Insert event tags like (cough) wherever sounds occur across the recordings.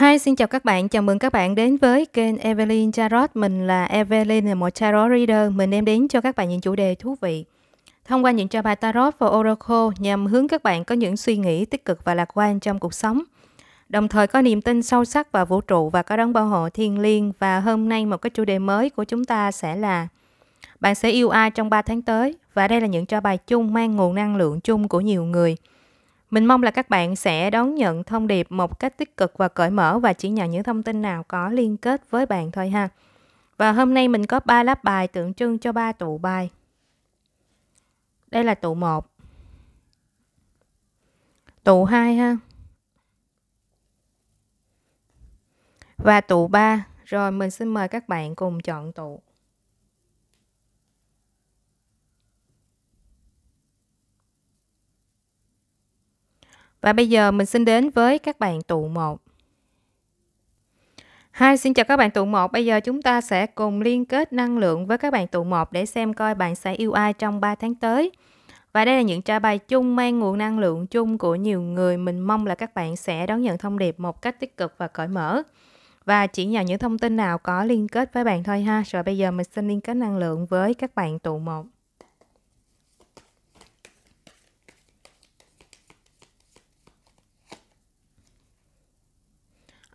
Hi, xin chào các bạn. Chào mừng các bạn đến với kênh Evelyn Tarot. Mình là Evelyn, là một tarot reader. Mình đem đến cho các bạn những chủ đề thú vị. Thông qua những trò bài tarot và oracle nhằm hướng các bạn có những suy nghĩ tích cực và lạc quan trong cuộc sống. Đồng thời có niềm tin sâu sắc vào vũ trụ và có đấng bảo hộ thiên liêng. Và hôm nay một cái chủ đề mới của chúng ta sẽ là bạn sẽ yêu ai trong 3 tháng tới. Và đây là những trò bài chung mang nguồn năng lượng chung của nhiều người – mình mong là các bạn sẽ đón nhận thông điệp một cách tích cực và cởi mở và chỉ nhận những thông tin nào có liên kết với bạn thôi ha. Và hôm nay mình có 3 lá bài tượng trưng cho 3 tụ bài. Đây là tụ 1. Tụ 2 ha. Và tụ 3. Rồi mình xin mời các bạn cùng chọn tụ. Và bây giờ mình xin đến với các bạn tụ 1. hai xin chào các bạn tụ 1. Bây giờ chúng ta sẽ cùng liên kết năng lượng với các bạn tụ 1 để xem coi bạn sẽ yêu ai trong 3 tháng tới. Và đây là những trả bài chung mang nguồn năng lượng chung của nhiều người. Mình mong là các bạn sẽ đón nhận thông điệp một cách tích cực và cởi mở. Và chỉ nhận những thông tin nào có liên kết với bạn thôi ha. Rồi bây giờ mình xin liên kết năng lượng với các bạn tụ 1.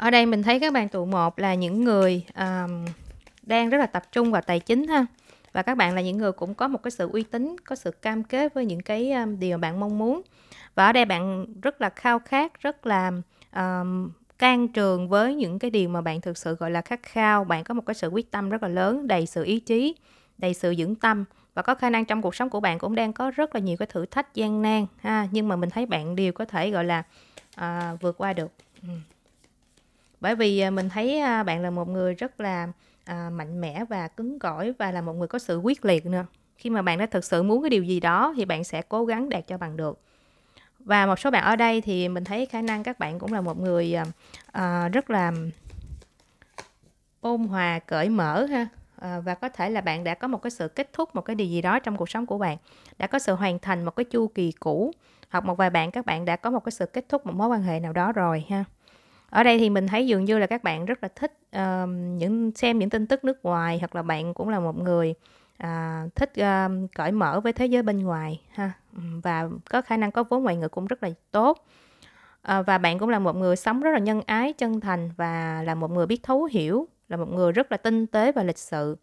ở đây mình thấy các bạn tụ một là những người um, đang rất là tập trung vào tài chính ha và các bạn là những người cũng có một cái sự uy tín có sự cam kết với những cái um, điều bạn mong muốn và ở đây bạn rất là khao khát rất là um, can trường với những cái điều mà bạn thực sự gọi là khát khao bạn có một cái sự quyết tâm rất là lớn đầy sự ý chí đầy sự vững tâm và có khả năng trong cuộc sống của bạn cũng đang có rất là nhiều cái thử thách gian nan ha nhưng mà mình thấy bạn đều có thể gọi là à, vượt qua được ừ bởi vì à, mình thấy à, bạn là một người rất là à, mạnh mẽ và cứng cỏi và là một người có sự quyết liệt nữa khi mà bạn đã thực sự muốn cái điều gì đó thì bạn sẽ cố gắng đạt cho bằng được và một số bạn ở đây thì mình thấy khả năng các bạn cũng là một người à, à, rất là ôn hòa cởi mở ha à, và có thể là bạn đã có một cái sự kết thúc một cái điều gì đó trong cuộc sống của bạn đã có sự hoàn thành một cái chu kỳ cũ hoặc một vài bạn các bạn đã có một cái sự kết thúc một mối quan hệ nào đó rồi ha ở đây thì mình thấy dường như là các bạn rất là thích uh, những xem những tin tức nước ngoài hoặc là bạn cũng là một người à, thích uh, cởi mở với thế giới bên ngoài ha và có khả năng có vốn ngoại ngữ cũng rất là tốt à, và bạn cũng là một người sống rất là nhân ái chân thành và là một người biết thấu hiểu là một người rất là tinh tế và lịch sự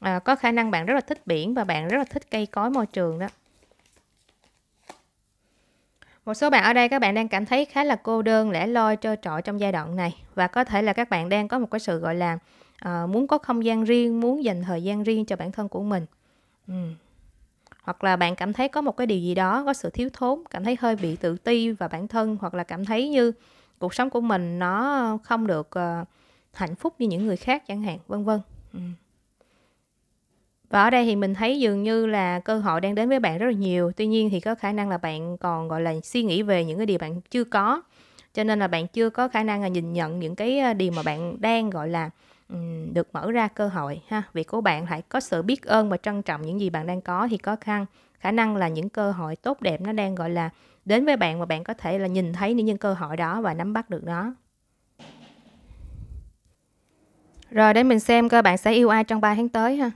à, có khả năng bạn rất là thích biển và bạn rất là thích cây cối môi trường đó một số bạn ở đây các bạn đang cảm thấy khá là cô đơn, lẻ loi, trơ trọi trong giai đoạn này và có thể là các bạn đang có một cái sự gọi là à, muốn có không gian riêng, muốn dành thời gian riêng cho bản thân của mình. Ừ. Hoặc là bạn cảm thấy có một cái điều gì đó có sự thiếu thốn, cảm thấy hơi bị tự ti và bản thân hoặc là cảm thấy như cuộc sống của mình nó không được uh, hạnh phúc như những người khác chẳng hạn, vân vân. Ừ. Và ở đây thì mình thấy dường như là cơ hội đang đến với bạn rất là nhiều. Tuy nhiên thì có khả năng là bạn còn gọi là suy nghĩ về những cái điều bạn chưa có. Cho nên là bạn chưa có khả năng là nhìn nhận những cái ờ, điều mà bạn đang gọi là được mở ra cơ hội ha. Việc của bạn hãy có sự biết ơn và trân trọng những gì bạn đang có thì có khăn khả năng là những cơ hội tốt đẹp nó đang gọi là đến với bạn và bạn có thể là nhìn thấy những cơ hội đó và nắm bắt được nó. Rồi để mình xem cơ bạn sẽ yêu ai trong 3 tháng tới ha.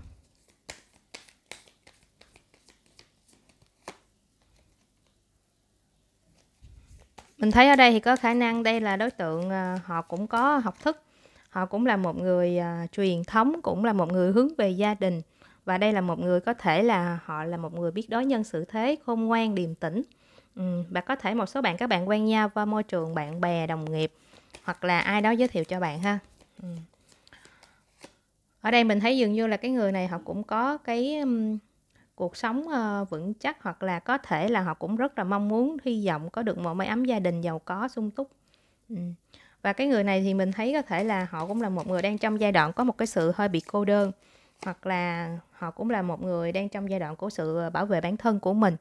mình thấy ở đây thì có khả năng đây là đối tượng ờ, họ cũng có học thức họ cũng là một người ờ, truyền thống cũng là một người hướng về gia đình và đây là một người có thể là họ là một người biết đối nhân xử thế khôn ngoan điềm tĩnh ừ, và có thể một số bạn các bạn quen nhau qua môi trường bạn bè đồng nghiệp hoặc là ai đó giới thiệu cho bạn ha ừ. ở đây mình thấy dường như là cái người này họ cũng có cái cuộc sống ờ, vững chắc hoặc là có thể là họ cũng rất là mong muốn hy vọng có được một mái ấm gia đình giàu có sung túc ừ. và cái người này thì mình thấy có thể là họ cũng là một người đang trong giai đoạn có một cái sự hơi bị cô đơn hoặc là họ cũng là một người đang trong giai đoạn của sự ờ, bảo vệ bản thân của mình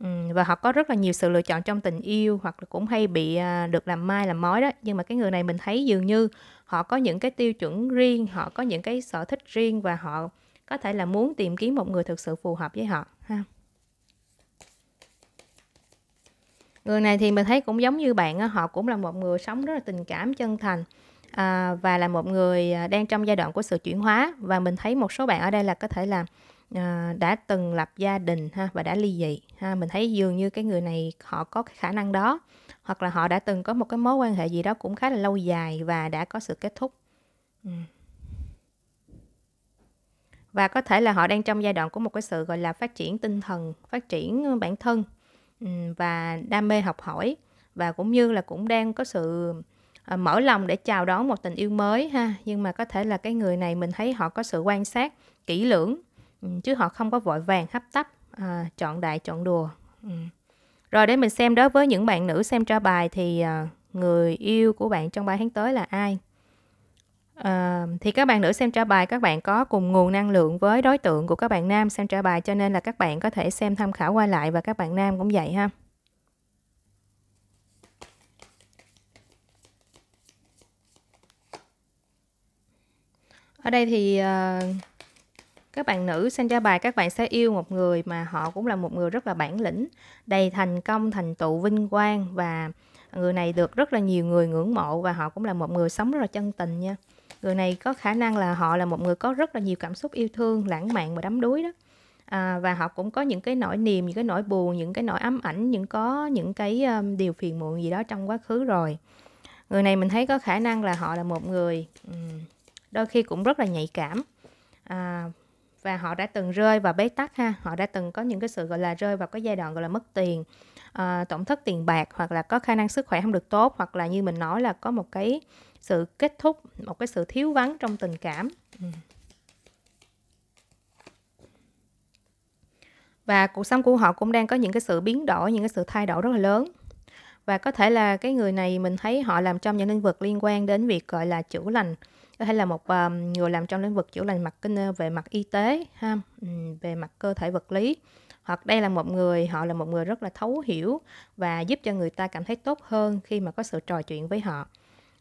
ừ, và họ có rất là nhiều sự lựa chọn trong tình yêu hoặc là cũng hay bị ờ, được làm mai làm mối đó nhưng mà cái người này mình thấy dường như họ có những cái tiêu chuẩn riêng họ có những cái sở thích riêng và họ có thể là muốn tìm kiếm một người thực sự phù hợp với họ ha người này thì mình thấy cũng giống như bạn họ cũng là một người sống rất là tình cảm chân thành à, và là một người à, đang trong giai đoạn của sự chuyển hóa và mình thấy một số bạn ở đây là có thể là à, đã từng lập gia đình ha và đã ly dị ha mình thấy dường như cái người này họ có cái khả năng đó hoặc là họ đã từng có một cái mối quan hệ gì đó cũng khá là lâu dài và đã có sự kết thúc ừ và có thể là họ đang trong giai đoạn của một cái sự gọi là phát triển tinh thần phát triển bản thân và đam mê học hỏi và cũng như là cũng đang có sự ờ, mở lòng để chào đón một tình yêu mới ha nhưng mà có thể là cái người này mình thấy họ có sự quan sát kỹ lưỡng chứ họ không có vội vàng hấp tấp à, chọn đại chọn đùa rồi để mình xem đối với những bạn nữ xem tra bài thì ờ, người yêu của bạn trong 3 tháng tới là ai À, thì các bạn nữ xem trả bài các bạn có cùng nguồn năng lượng với đối tượng của các bạn nam xem trả bài cho nên là các bạn có thể xem tham khảo qua lại và các bạn nam cũng vậy ha. Ở đây thì uh, các bạn nữ xem trả bài các bạn sẽ yêu một người mà họ cũng là một người rất là bản lĩnh, đầy thành công, thành tựu, vinh quang và người này được rất là nhiều người ngưỡng mộ và họ cũng là một người sống rất là chân tình nha người này có khả năng là họ là một người có rất là nhiều cảm xúc yêu thương lãng mạn và đắm đuối đó à, và họ cũng có những cái nỗi niềm những cái nỗi buồn những cái nỗi ám ảnh những có những cái um, điều phiền muộn gì đó trong quá khứ rồi người này mình thấy có khả năng là họ là một người um, đôi khi cũng rất là nhạy cảm à, và họ đã từng rơi vào bế tắc ha họ đã từng có những cái sự gọi là rơi vào cái giai đoạn gọi là mất tiền à, tổn thất tiền bạc hoặc là có khả năng sức khỏe không được tốt hoặc là như mình nói là có một cái sự kết thúc một cái sự thiếu vắng trong tình cảm ừ. và cuộc sống của họ cũng đang có những cái sự biến đổi những cái sự thay đổi rất là lớn và có thể là cái người này mình thấy họ làm trong những lĩnh vực liên quan đến việc gọi là chữa lành có thể là một ờ, người làm trong lĩnh vực chữa lành mặt ờ, về mặt y tế ha ừ, về mặt cơ thể vật lý hoặc đây là một người họ là một người rất là thấu hiểu và giúp cho người ta cảm thấy tốt hơn khi mà có sự trò chuyện với họ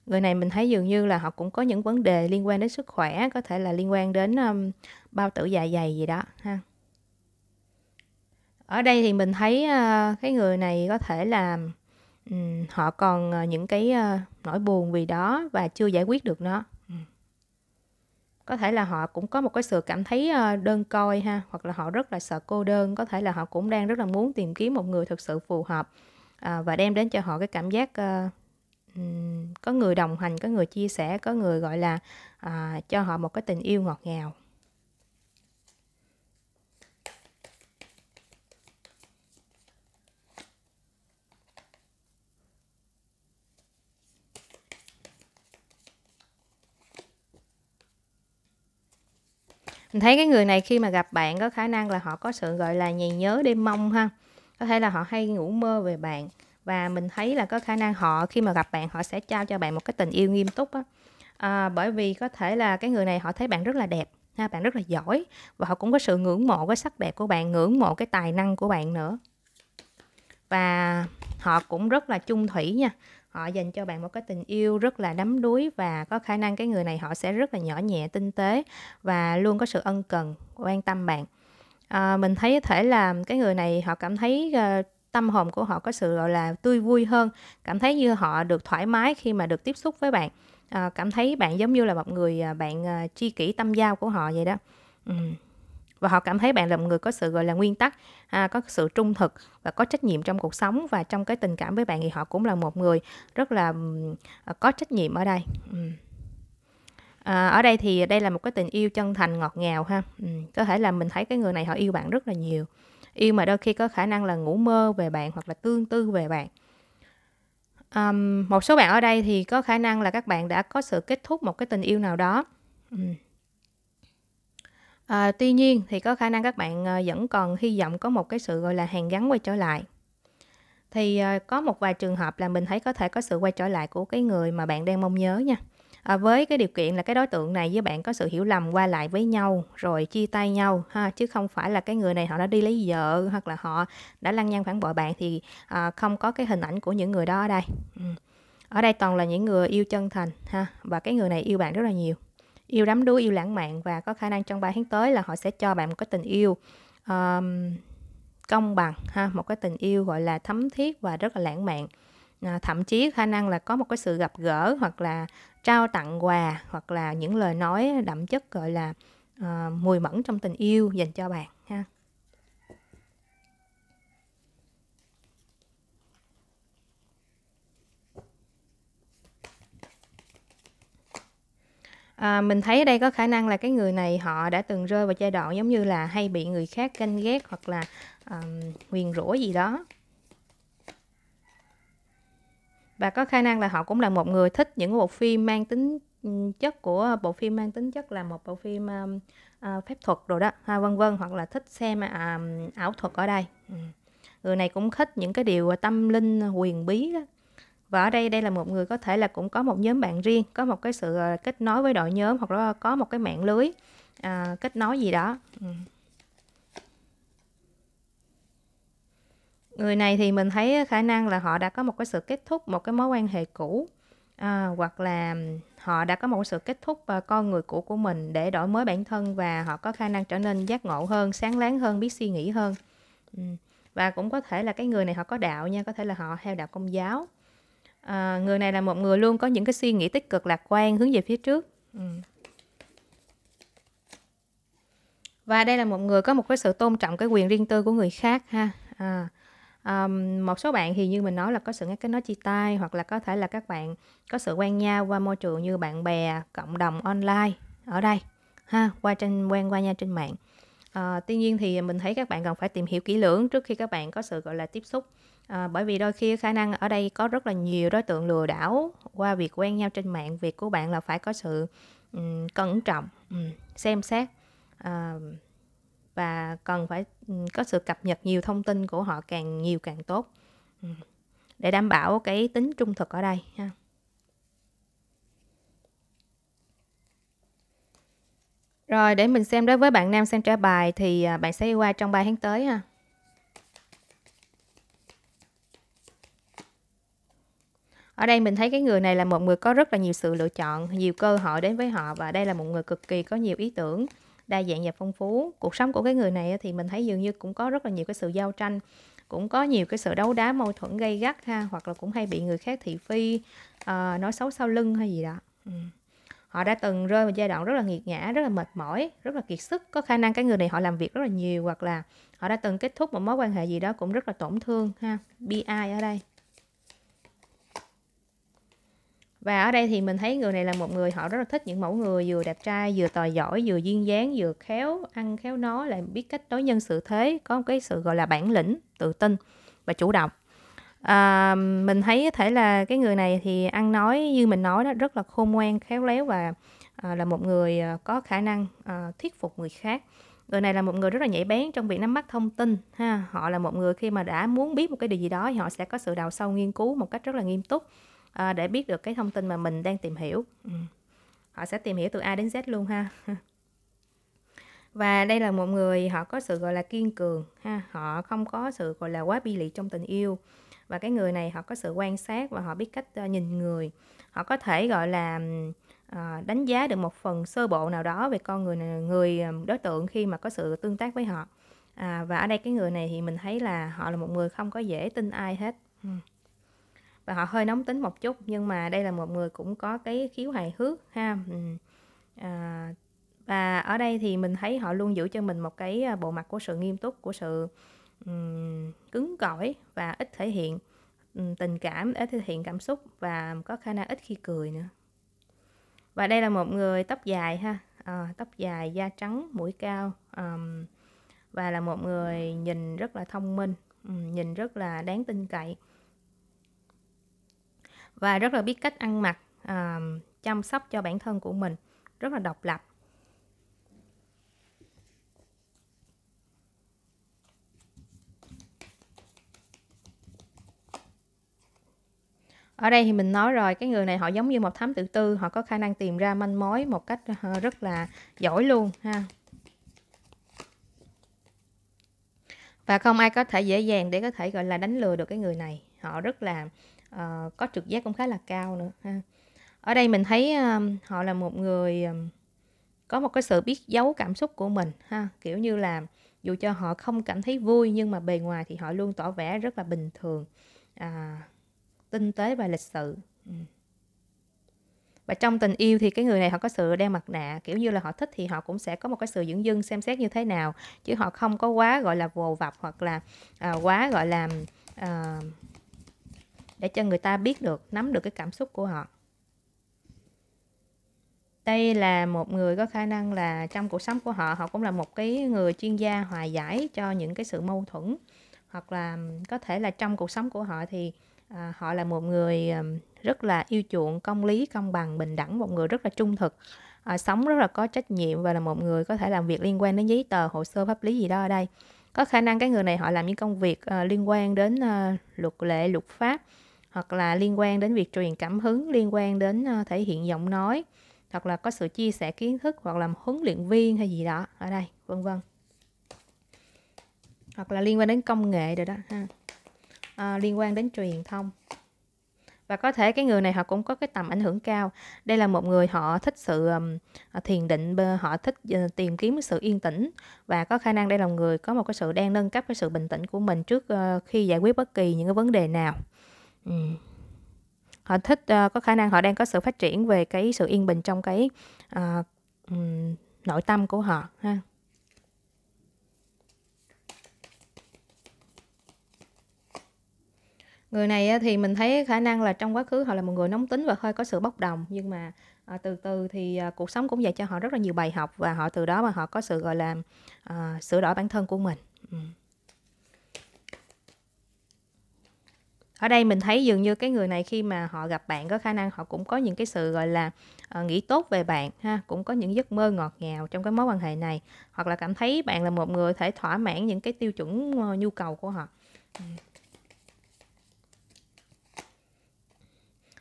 người này mình thấy dường như là họ cũng có những vấn đề liên quan đến sức khỏe có thể là liên quan đến um, bao tử dạ dày gì đó ha ở đây thì mình thấy uh, cái người này có thể là um, họ còn uh, những cái uh, nỗi buồn vì đó và chưa giải quyết được nó có thể là họ cũng có một cái sự cảm thấy đơn coi ha hoặc là họ rất là sợ cô đơn có thể là họ cũng đang rất là muốn tìm kiếm một người thực sự phù hợp và đem đến cho họ cái cảm giác có người đồng hành có người chia sẻ có người gọi là à, cho họ một cái tình yêu ngọt ngào mình thấy cái người này khi mà gặp bạn có khả năng là họ có sự gọi là nhì nhớ đêm mong ha có thể là họ hay ngủ mơ về bạn và mình thấy là có khả năng họ khi mà gặp bạn họ sẽ trao cho bạn một cái tình yêu nghiêm túc á à, bởi vì có thể là cái người này họ thấy bạn rất là đẹp ha bạn rất là giỏi và họ cũng có sự ngưỡng mộ cái sắc đẹp của bạn ngưỡng mộ cái tài năng của bạn nữa và họ cũng rất là chung thủy nha họ dành cho bạn một cái tình yêu rất là đắm đuối và có khả năng cái người này họ sẽ rất là nhỏ nhẹ tinh tế và luôn có sự ân cần quan tâm bạn à, mình thấy có thể là cái người này họ cảm thấy uh, tâm hồn của họ có sự gọi là tươi vui hơn cảm thấy như họ được thoải mái khi mà được tiếp xúc với bạn à, cảm thấy bạn giống như là một người à, bạn à, tri kỷ tâm giao của họ vậy đó ừ. và họ cảm thấy bạn là một người có sự gọi là nguyên tắc à, có sự trung thực và có trách nhiệm trong cuộc sống và trong cái tình cảm với bạn thì họ cũng là một người rất là à, có trách nhiệm ở đây ừ. À, ở đây thì đây là một cái tình yêu chân thành ngọt ngào ha ừ. có thể là mình thấy cái người này họ yêu bạn rất là nhiều yêu mà đôi khi có khả năng là ngủ mơ về bạn hoặc là tương tư về bạn um, một số bạn ở đây thì có khả năng là các bạn đã có sự kết thúc một cái tình yêu nào đó um. tuy nhiên thì có khả năng các bạn ờ, vẫn còn hy vọng có một cái sự gọi là hàn gắn quay trở lại thì ờ, có một vài trường hợp là mình thấy có thể có sự quay trở lại của cái người mà bạn đang mong nhớ nha à, với cái điều kiện là cái đối tượng này với bạn có sự hiểu lầm qua lại với nhau rồi chia tay nhau ha chứ không phải là cái người này họ đã đi lấy vợ hoặc là họ đã lăng nhăng phản bội bạn thì à, không có cái hình ảnh của những người đó ở đây ừ. ở đây toàn là những người yêu chân thành ha và cái người này yêu bạn rất là nhiều yêu đắm đuối yêu lãng mạn và có khả năng trong 3 tháng tới là họ sẽ cho bạn một cái tình yêu um, công bằng ha một cái tình yêu gọi là thấm thiết và rất là lãng mạn à, thậm chí khả năng là có một cái sự gặp gỡ hoặc là trao tặng quà hoặc là những lời nói đậm chất gọi là uh, mùi mẫn trong tình yêu dành cho bạn ha À, mình thấy đây có khả năng là cái người này họ đã từng rơi vào giai đoạn giống như là hay bị người khác ganh ghét hoặc là um, nguyền rủa gì đó và có khả năng là họ cũng là một người thích những bộ phim mang tính ừ, chất của bộ phim mang tính chất là một bộ phim um, uh, phép thuật rồi đó ha vân vân hoặc là thích xem um, ảo thuật ở đây ừ. người này cũng thích những cái điều tâm linh huyền bí đó và ở đây đây là một người có thể là cũng có một nhóm bạn riêng có một cái sự ờ, kết nối với đội nhóm hoặc là có một cái mạng lưới à, kết nối gì đó ừ. người này thì mình thấy khả năng là họ đã có một cái sự kết thúc một cái mối quan hệ cũ à, hoặc là họ đã có một sự kết thúc và con người cũ của mình để đổi mới bản thân và họ có khả năng trở nên giác ngộ hơn sáng láng hơn biết suy nghĩ hơn ừ, và cũng có thể là cái người này họ có đạo nha có thể là họ theo đạo công giáo à, người này là một người luôn có những cái suy nghĩ tích cực lạc quan hướng về phía trước ừ. và đây là một người có một cái sự tôn trọng cái quyền riêng tư của người khác ha à, um, một số bạn thì như mình nói là có sự kết nối chia tay hoặc là có thể là các bạn có sự quen nhau qua môi trường như bạn bè cộng đồng online ở đây ha qua trên quen qua nhau trên mạng à, tuy nhiên thì mình thấy các bạn cần phải tìm hiểu kỹ lưỡng trước khi các bạn có sự gọi là tiếp xúc à, bởi vì đôi khi khả năng ở đây có rất là nhiều đối tượng lừa đảo qua việc quen nhau trên mạng việc của bạn là phải có sự um, cẩn trọng um, xem xét uh, và cần phải ừ, có sự cập nhật nhiều thông tin của họ càng nhiều càng tốt ừ. để đảm bảo cái tính trung thực ở đây ha. Rồi để mình xem đối với bạn nam xem trả bài thì à, bạn sẽ qua trong 3 tháng tới ha. Ở đây mình thấy cái người này là một người có rất là nhiều sự lựa chọn, nhiều cơ hội đến với họ và đây là một người cực kỳ có nhiều ý tưởng đa dạng và phong phú cuộc sống của cái người này thì mình thấy dường như cũng có rất là nhiều cái sự giao tranh cũng có nhiều cái sự đấu đá mâu thuẫn gây gắt ha hoặc là cũng hay bị người khác thị phi à, nói xấu sau lưng hay gì đó ừ. họ đã từng rơi vào giai đoạn rất là nghiệt ngã rất là mệt mỏi rất là kiệt sức có khả năng cái người này họ làm việc rất là nhiều hoặc là họ đã từng kết thúc một mối quan hệ gì đó cũng rất là tổn thương ha bi ở đây và ở đây thì mình thấy người này là một người họ rất là thích những mẫu người vừa đẹp trai vừa tòi giỏi vừa duyên dáng vừa khéo ăn khéo nói lại biết cách đối nhân xử thế có một cái sự gọi là bản lĩnh tự tin và chủ động à, mình thấy có thể là cái người này thì ăn nói như mình nói đó rất là khôn ngoan khéo léo và à, là một người à, có khả năng à, thuyết phục người khác người này là một người rất là nhạy bén trong việc nắm bắt thông tin ha họ là một người khi mà đã muốn biết một cái điều gì đó thì họ sẽ có sự đào sâu nghiên cứu một cách rất là nghiêm túc à, để biết được cái thông tin mà mình đang tìm hiểu ừ. họ sẽ tìm hiểu từ A đến Z luôn ha (laughs) và đây là một người họ có sự gọi là kiên cường ha họ không có sự gọi là quá bi lị trong tình yêu và cái người này họ có sự quan sát và họ biết cách ờ, nhìn người họ có thể gọi là à, đánh giá được một phần sơ bộ nào đó về con người người đối tượng khi mà có sự tương tác với họ à, và ở đây cái người này thì mình thấy là họ là một người không có dễ tin ai hết ừ và họ hơi nóng tính một chút nhưng mà đây là một người cũng có cái khiếu hài hước ha ừ. à, và ở đây thì mình thấy họ luôn giữ cho mình một cái à, bộ mặt của sự nghiêm túc của sự um, cứng cỏi và ít thể hiện um, tình cảm ít thể hiện cảm xúc và có khả năng ít khi cười nữa và đây là một người tóc dài ha à, tóc dài da trắng mũi cao um, và là một người nhìn rất là thông minh um, nhìn rất là đáng tin cậy và rất là biết cách ăn mặc à, chăm sóc cho bản thân của mình rất là độc lập ở đây thì mình nói rồi cái người này họ giống như một thám tử tư họ có khả năng tìm ra manh mối một cách ờ, rất là giỏi luôn ha và không ai có thể dễ dàng để có thể gọi là đánh lừa được cái người này họ rất là uh, có trực giác cũng khá là cao nữa ha ở đây mình thấy um, họ là một người um, có một cái sự biết giấu cảm xúc của mình ha kiểu như là dù cho họ không cảm thấy vui nhưng mà bề ngoài thì họ luôn tỏ vẻ rất là bình thường à, tinh tế và lịch sự ừ. và trong tình yêu thì cái người này họ có sự đeo mặt nạ kiểu như là họ thích thì họ cũng sẽ có một cái sự dưỡng dưng xem xét như thế nào chứ họ không có quá gọi là vồ vập hoặc là à, quá gọi là à, để cho người ta biết được nắm được cái cảm xúc của họ đây là một người có khả năng là trong cuộc sống của họ họ cũng là một cái người chuyên gia hòa giải cho những cái sự mâu thuẫn hoặc là có thể là trong cuộc sống của họ thì à, họ là một người rất là yêu chuộng công lý công bằng bình đẳng một người rất là trung thực à, sống rất là có trách nhiệm và là một người có thể làm việc liên quan đến giấy tờ hồ sơ pháp lý gì đó ở đây có khả năng cái người này họ làm những công việc à, liên quan đến à, luật lệ luật pháp hoặc là liên quan đến việc truyền cảm hứng liên quan đến ờ, thể hiện giọng nói hoặc là có sự chia sẻ kiến thức hoặc là huấn luyện viên hay gì đó ở đây vân vân hoặc là liên quan đến công nghệ rồi đó ha à, liên quan đến truyền thông và có thể cái người này họ cũng có cái tầm ảnh hưởng cao đây là một người họ thích sự ờ, thiền định họ thích tìm kiếm sự yên tĩnh và có khả năng đây là một người có một cái sự đang nâng cấp cái sự bình tĩnh của mình trước khi giải quyết bất kỳ những cái vấn đề nào Ừ. họ thích uh, có khả năng họ đang có sự phát triển về cái sự yên bình trong cái uh, um, nội tâm của họ ha người này thì mình thấy khả năng là trong quá khứ họ là một người nóng tính và hơi có sự bốc đồng nhưng mà à, từ từ thì à, cuộc sống cũng dạy cho họ rất là nhiều bài học và họ từ đó mà họ có sự gọi là à, sửa đổi bản thân của mình ừ. ở đây mình thấy dường như cái người này khi mà họ gặp bạn có khả năng họ cũng có những cái sự gọi là uh, nghĩ tốt về bạn ha cũng có những giấc mơ ngọt ngào trong cái mối quan hệ này hoặc là cảm thấy bạn là một người thể thỏa mãn những cái tiêu chuẩn uh, nhu cầu của họ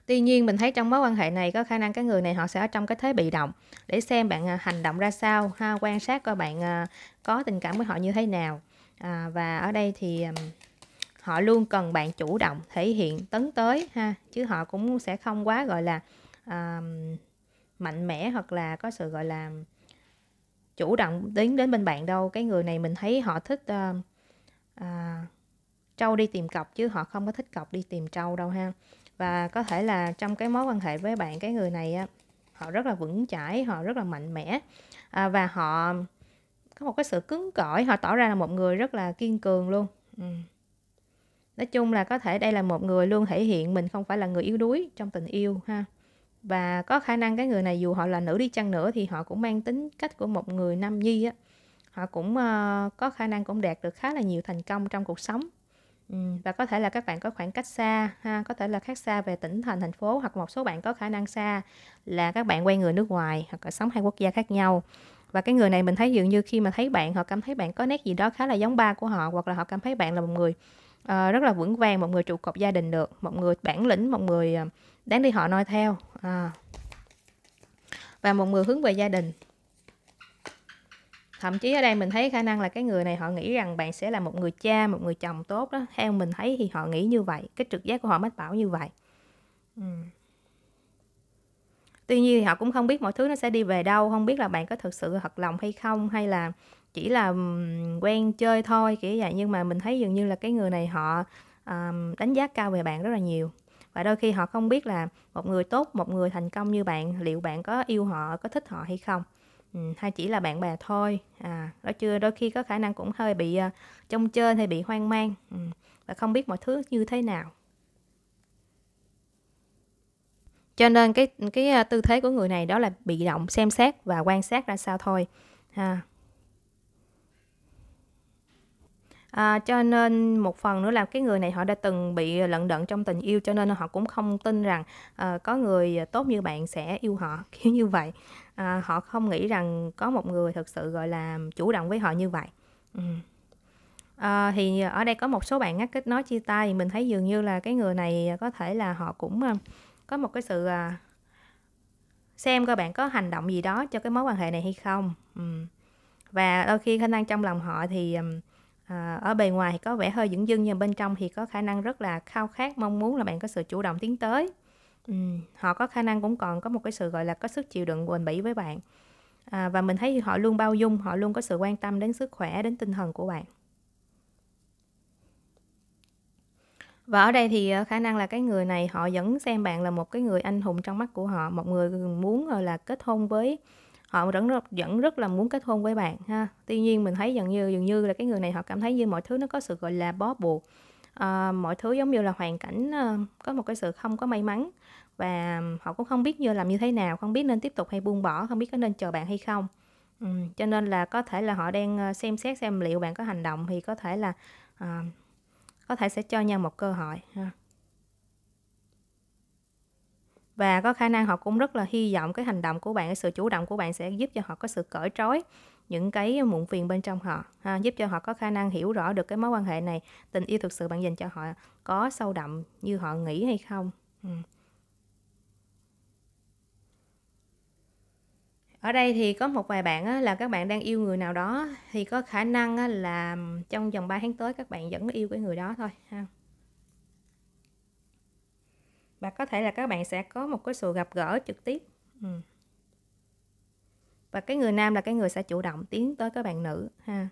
Tuy nhiên mình thấy trong mối quan hệ này có khả năng cái người này họ sẽ ở trong cái thế bị động để xem bạn ờ, hành động ra sao ha quan sát coi bạn có tình cảm với họ như thế nào à, và ở đây thì họ luôn cần bạn chủ động thể hiện tấn tới ha chứ họ cũng sẽ không quá gọi là à, mạnh mẽ hoặc là có sự gọi là chủ động đến đến bên bạn đâu cái người này mình thấy họ thích à, à, trâu đi tìm cọc chứ họ không có thích cọc đi tìm trâu đâu ha và có thể là trong cái mối quan hệ với bạn cái người này á, họ rất là vững chãi họ rất là mạnh mẽ à, và họ có một cái sự cứng cỏi họ tỏ ra là một người rất là kiên cường luôn ừ nói chung là có thể đây là một người luôn thể hiện mình không phải là người yếu đuối trong tình yêu ha và có khả năng cái người này dù họ là nữ đi chăng nữa thì họ cũng mang tính cách của một người nam nhi á họ cũng uh, có khả năng cũng đạt được khá là nhiều thành công trong cuộc sống ừ, và có thể là các bạn có khoảng cách xa ha có thể là khác xa về tỉnh thành thành phố hoặc một số bạn có khả năng xa là các bạn quen người nước ngoài hoặc là sống hai quốc gia khác nhau và cái người này mình thấy dường như khi mà thấy bạn họ cảm thấy bạn có nét gì đó khá là giống ba của họ hoặc là họ cảm thấy bạn là một người uh, rất là vững vàng một người trụ cột gia đình được một người bản lĩnh một người ờ, đáng đi họ noi theo à. và một người hướng về gia đình thậm chí ở đây mình thấy khả năng là cái người này họ nghĩ rằng bạn sẽ là một người cha một người chồng tốt đó theo mình thấy thì họ nghĩ như vậy cái trực giác của họ mách bảo như vậy ừ. tuy nhiên thì họ cũng không biết mọi thứ nó sẽ đi về đâu không biết là bạn có thực sự thật lòng hay không hay là chỉ là quen chơi thôi kiểu vậy nhưng mà mình thấy dường như là cái người này họ um, đánh giá cao về bạn rất là nhiều và đôi khi họ không biết là một người tốt một người thành công như bạn liệu bạn có yêu họ có thích họ hay không ừ, hay chỉ là bạn bè thôi à đó chưa đôi khi có khả năng cũng hơi bị uh, trông chơi hay bị hoang mang ừ, và không biết mọi thứ như thế nào cho nên cái cái ờ, tư thế của người này đó là bị động xem xét và quan sát ra sao thôi ha à à, cho nên một phần nữa là cái người này họ đã từng bị lận đận trong tình yêu cho nên họ cũng không tin rằng à, có người tốt như bạn sẽ yêu họ (laughs) kiểu như vậy à, họ không nghĩ rằng có một người thực sự gọi là chủ động với họ như vậy ừ. À, thì ở đây có một số bạn ngắt kết nối chia tay mình thấy dường như là cái người này có thể là họ cũng ờ, có một cái sự à, xem coi bạn có hành động gì đó cho cái mối quan hệ này hay không ừ. và đôi khi khả năng trong lòng họ thì um, À, ở bề ngoài thì có vẻ hơi dững dưng nhưng bên trong thì có khả năng rất là khao khát mong muốn là bạn có sự chủ động tiến tới ừ, họ có khả năng cũng còn có một cái sự gọi là có sức chịu đựng bền bỉ với bạn à, và mình thấy họ luôn bao dung họ luôn có sự quan tâm đến sức khỏe đến tinh thần của bạn và ở đây thì ờ, khả năng là cái người này họ vẫn xem bạn là một cái người anh hùng trong mắt của họ một người ừ, muốn là kết hôn với họ vẫn rất, vẫn rất là muốn kết hôn với bạn ha tuy nhiên mình thấy dường như dường như là cái người này họ cảm thấy như mọi thứ nó có sự gọi là bó buộc à, mọi thứ giống như là hoàn cảnh ờ, có một cái sự không có may mắn và họ cũng không biết như làm như thế nào không biết nên tiếp tục hay buông bỏ không biết có nên chờ bạn hay không ừ, cho nên là có thể là họ đang ờ, xem xét xem liệu bạn có hành động thì có thể là à, có thể sẽ cho nhau một cơ hội ha và có khả năng họ cũng rất là hy vọng cái hành động của bạn cái sự chủ động của bạn sẽ giúp cho họ có sự cởi trói những cái muộn phiền bên trong họ ha, giúp cho họ có khả năng hiểu rõ được cái mối quan hệ này tình yêu thực sự bạn dành cho họ có sâu đậm như họ nghĩ hay không ừ. ở đây thì có một vài bạn á, là các bạn đang yêu người nào đó thì có khả năng á, là trong vòng 3 tháng tới các bạn vẫn yêu cái người đó thôi ha và có thể là các bạn sẽ có một cái sự gặp gỡ trực tiếp ừ. và cái người nam là cái người sẽ chủ động tiến tới các bạn nữ ha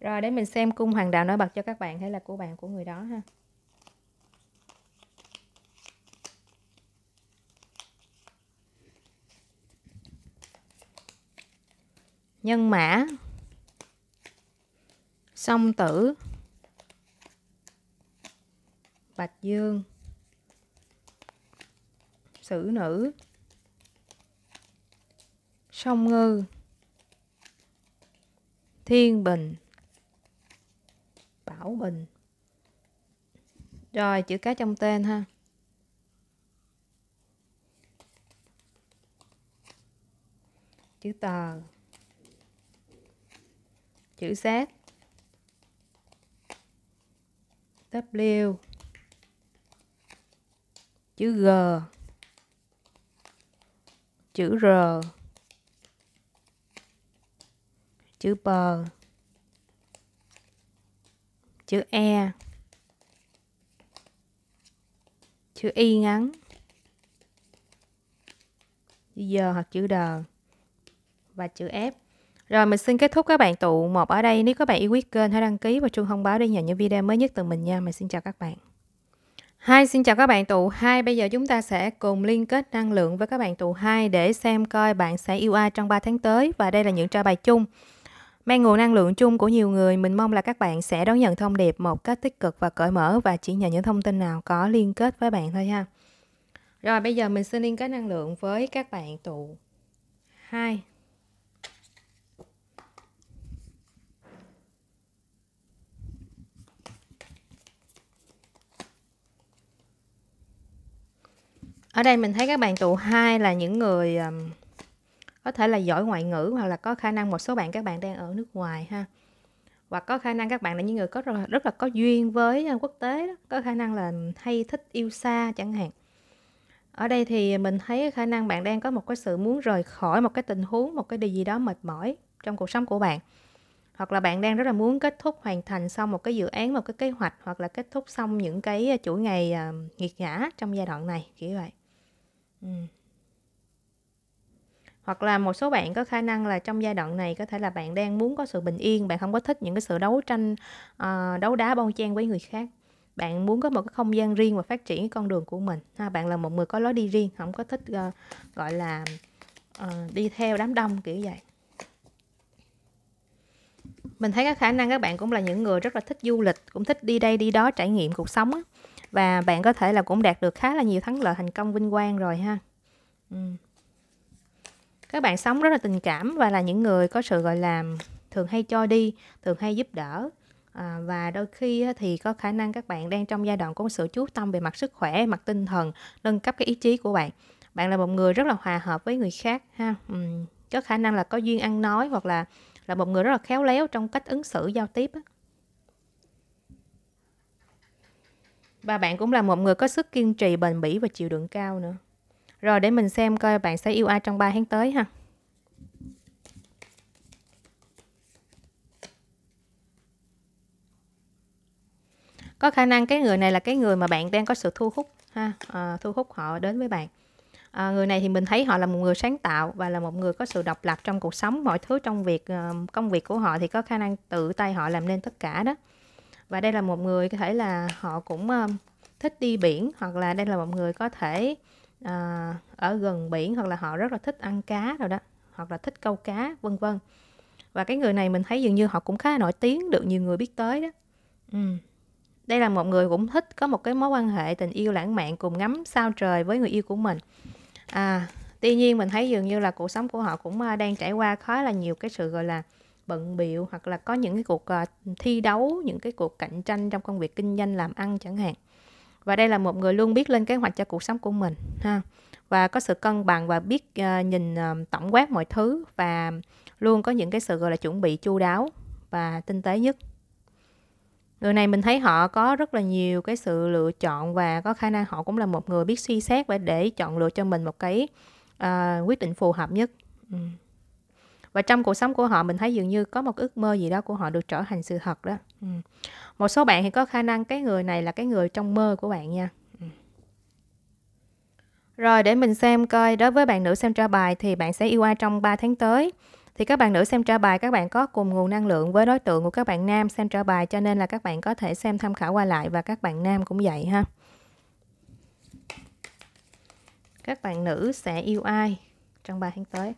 Rồi để mình xem cung hoàng đạo nổi bật cho các bạn hay là của bạn của người đó ha. Nhân mã song tử bạch dương sử nữ song ngư thiên bình bảo bình rồi chữ cái trong tên ha chữ tờ chữ xét W chữ G chữ R chữ P chữ E chữ Y ngắn chữ giờ hoặc chữ đờ và chữ F rồi mình xin kết thúc các bạn tụ một ở đây. Nếu các bạn yêu quý kênh hãy đăng ký và chuông thông báo để nhận những video mới nhất từ mình nha. Mình xin chào các bạn. Hai xin chào các bạn tụ hai. Bây giờ chúng ta sẽ cùng liên kết năng lượng với các bạn tụ hai để xem coi bạn sẽ yêu ai trong 3 tháng tới và đây là những tra bài chung. Mang nguồn năng lượng chung của nhiều người, mình mong là các bạn sẽ đón nhận thông điệp một cách tích cực và cởi mở và chỉ nhận những thông tin nào có liên kết với bạn thôi ha. Rồi bây giờ mình xin liên kết năng lượng với các bạn tụ 2. ở đây mình thấy các bạn tụ hai là những người um, có thể là giỏi ngoại ngữ hoặc là có khả năng một số bạn các bạn đang ở nước ngoài ha hoặc có khả năng các bạn là những người có rất là, rất là có duyên với quốc tế đó. có khả năng là hay thích yêu xa chẳng hạn ở đây thì mình thấy khả năng bạn đang có một cái sự muốn rời khỏi một cái tình huống một cái điều gì đó mệt mỏi trong cuộc sống của bạn hoặc là bạn đang rất là muốn kết thúc hoàn thành xong một cái dự án một cái kế hoạch hoặc là kết thúc xong những cái chuỗi ngày nghiệt ngã trong giai đoạn này kiểu vậy Ừ. hoặc là một số bạn có khả năng là trong giai đoạn này có thể là bạn đang muốn có sự bình yên bạn không có thích những cái sự đấu tranh uh, đấu đá bon chen với người khác bạn muốn có một cái không gian riêng và phát triển cái con đường của mình ha bạn là một người có lối đi riêng không có thích uh, gọi là uh, đi theo đám đông kiểu vậy mình thấy cái khả năng các bạn cũng là những người rất là thích du lịch cũng thích đi đây đi đó trải nghiệm cuộc sống á và bạn có thể là cũng đạt được khá là nhiều thắng lợi thành công vinh quang rồi ha ừ. các bạn sống rất là tình cảm và là những người có sự gọi là thường hay cho đi thường hay giúp đỡ à, và đôi khi thì có khả năng các bạn đang trong giai đoạn có một sự chú tâm về mặt sức khỏe mặt tinh thần nâng cấp cái ý chí của bạn bạn là một người rất là hòa hợp với người khác ha ừ. có khả năng là có duyên ăn nói hoặc là là một người rất là khéo léo trong cách ứng xử giao tiếp á. Và bạn cũng là một người có sức kiên trì bền bỉ và chịu đựng cao nữa. Rồi để mình xem coi bạn sẽ yêu ai trong 3 tháng tới ha. Có khả năng cái người này là cái người mà bạn đang có sự thu hút ha, à, thu hút họ đến với bạn. À, người này thì mình thấy họ là một người sáng tạo và là một người có sự độc lập trong cuộc sống, mọi thứ trong việc ờ, công việc của họ thì có khả năng tự tay họ làm nên tất cả đó và đây là một người có thể là họ cũng uh, thích đi biển hoặc là đây là một người có thể uh, ở gần biển hoặc là họ rất là thích ăn cá rồi đó hoặc là thích câu cá vân vân và cái người này mình thấy dường như họ cũng khá nổi tiếng được nhiều người biết tới đó ừ. đây là một người cũng thích có một cái mối quan hệ tình yêu lãng mạn cùng ngắm sao trời với người yêu của mình à tuy nhiên mình thấy dường như là cuộc sống của họ cũng ờ, đang trải qua khá là nhiều cái sự gọi là bận biệu hoặc là có những cái cuộc ờ, thi đấu những cái cuộc cạnh tranh trong công việc kinh doanh làm ăn chẳng hạn và đây là một người luôn biết lên kế hoạch cho cuộc sống của mình ha và có sự cân bằng và biết ờ, nhìn ờ, tổng quát mọi thứ và luôn có những cái sự gọi là chuẩn bị chu đáo và tinh tế nhất người này mình thấy họ có rất là nhiều cái sự lựa chọn và có khả năng họ cũng là một người biết suy xét và để chọn lựa cho mình một cái uh, quyết định phù hợp nhất ừ và trong cuộc sống của họ mình thấy dường như có một ước mơ gì đó của họ được trở thành sự thật đó ừ. một số bạn thì có khả năng cái người này là cái người trong mơ của bạn nha ừ. rồi để mình xem coi đối với bạn nữ xem trả bài thì bạn sẽ yêu ai trong 3 tháng tới thì các bạn nữ xem trả bài các bạn có cùng nguồn năng lượng với đối tượng của các bạn nam xem trả bài cho nên là các bạn có thể xem tham khảo qua lại và các bạn nam cũng vậy ha các bạn nữ sẽ yêu ai trong 3 tháng tới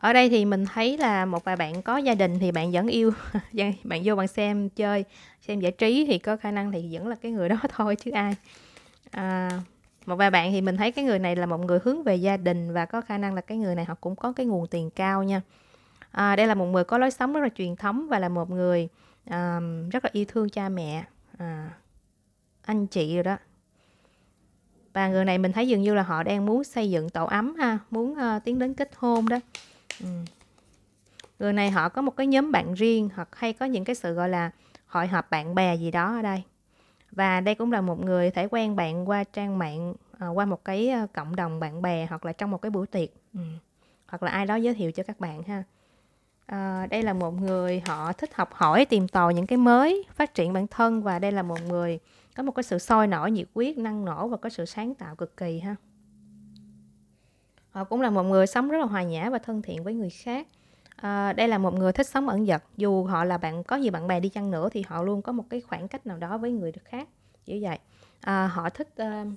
ở đây thì mình thấy là một vài bạn có gia đình thì bạn vẫn yêu (laughs) dạ, bạn vô bạn xem chơi xem giải trí thì có khả năng thì vẫn là cái người đó (laughs) thôi chứ ai à, một vài bạn thì mình thấy cái người này là một người hướng về gia đình và có khả năng là cái người này họ cũng có cái nguồn tiền cao nha à, đây là một người có lối sống rất là truyền thống và là một người à, rất là yêu thương cha mẹ à, anh chị rồi đó và người này mình thấy dường như là họ đang muốn xây dựng tổ ấm ha muốn uh, tiến đến kết hôn đó Ừ. người này họ có một cái nhóm bạn riêng hoặc hay có những cái sự gọi là hội họp bạn bè gì đó ở đây và đây cũng là một người thể quen bạn qua trang mạng à, qua một cái à, cộng đồng bạn bè hoặc là trong một cái buổi tiệc ừ. hoặc là ai đó giới thiệu cho các bạn ha à, đây là một người họ thích học hỏi tìm tòi những cái mới phát triển bản thân và đây là một người có một cái sự sôi nổi nhiệt quyết năng nổ và có sự sáng tạo cực kỳ ha Họ ờ, cũng là một người sống rất là hòa nhã và thân thiện với người khác. À, đây là một người thích sống ẩn dật, dù họ là bạn có gì bạn bè đi chăng nữa thì họ luôn có một cái khoảng cách nào đó với người khác. Như vậy, à, họ thích uh,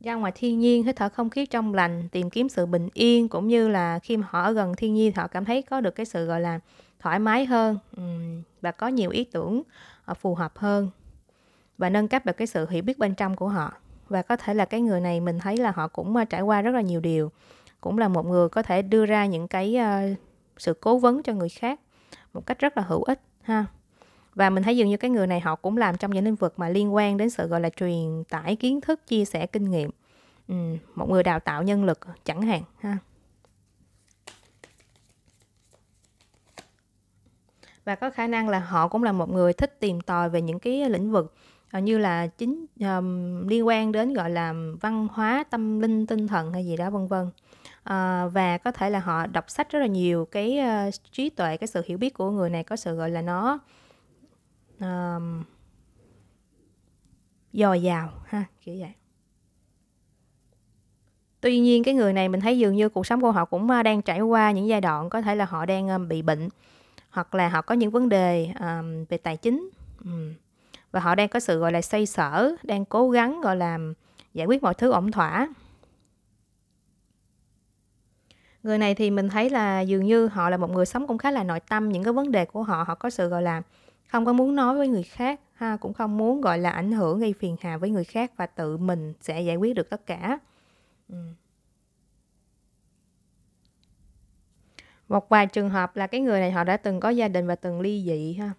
ra ngoài thiên nhiên, hít thở không khí trong lành, tìm kiếm sự bình yên cũng như là khi mà họ ở gần thiên nhiên họ cảm thấy có được cái sự gọi là thoải mái hơn và có nhiều ý tưởng phù hợp hơn và nâng cấp được cái sự hiểu biết bên trong của họ và có thể là cái người này mình thấy là họ cũng trải qua rất là nhiều điều cũng là một người có thể đưa ra những cái ờ, sự cố vấn cho người khác một cách rất là hữu ích ha và mình thấy dường như cái người này họ cũng làm trong những lĩnh vực mà liên quan đến sự gọi là truyền tải kiến thức chia sẻ kinh nghiệm ừ, một người đào tạo nhân lực chẳng hạn ha và có khả năng là họ cũng là một người thích tìm tòi về những cái lĩnh vực ờ, như là chính um, liên quan đến gọi là văn hóa tâm linh tinh thần hay gì đó vân vân Ờ, và có thể là họ đọc sách rất là nhiều cái uh, trí tuệ cái sự hiểu biết của người này có sự gọi là nó um, dồi dào ha kiểu vậy tuy nhiên cái người này mình thấy dường như cuộc sống của họ cũng ờ, đang trải qua những giai đoạn có thể là họ đang bị bệnh hoặc là họ có những vấn đề um, về tài chính um, và họ đang có sự gọi là xoay sở đang cố gắng gọi là giải quyết mọi thứ ổn thỏa người này thì mình thấy là dường như họ là một người sống cũng khá là nội tâm những cái vấn đề của họ họ có sự gọi là không có muốn nói với người khác ha cũng không muốn gọi là ảnh hưởng gây phiền hà với người khác và tự mình sẽ giải quyết được tất cả ừ. một vài trường hợp là cái người này họ đã từng có gia đình và từng ly dị ha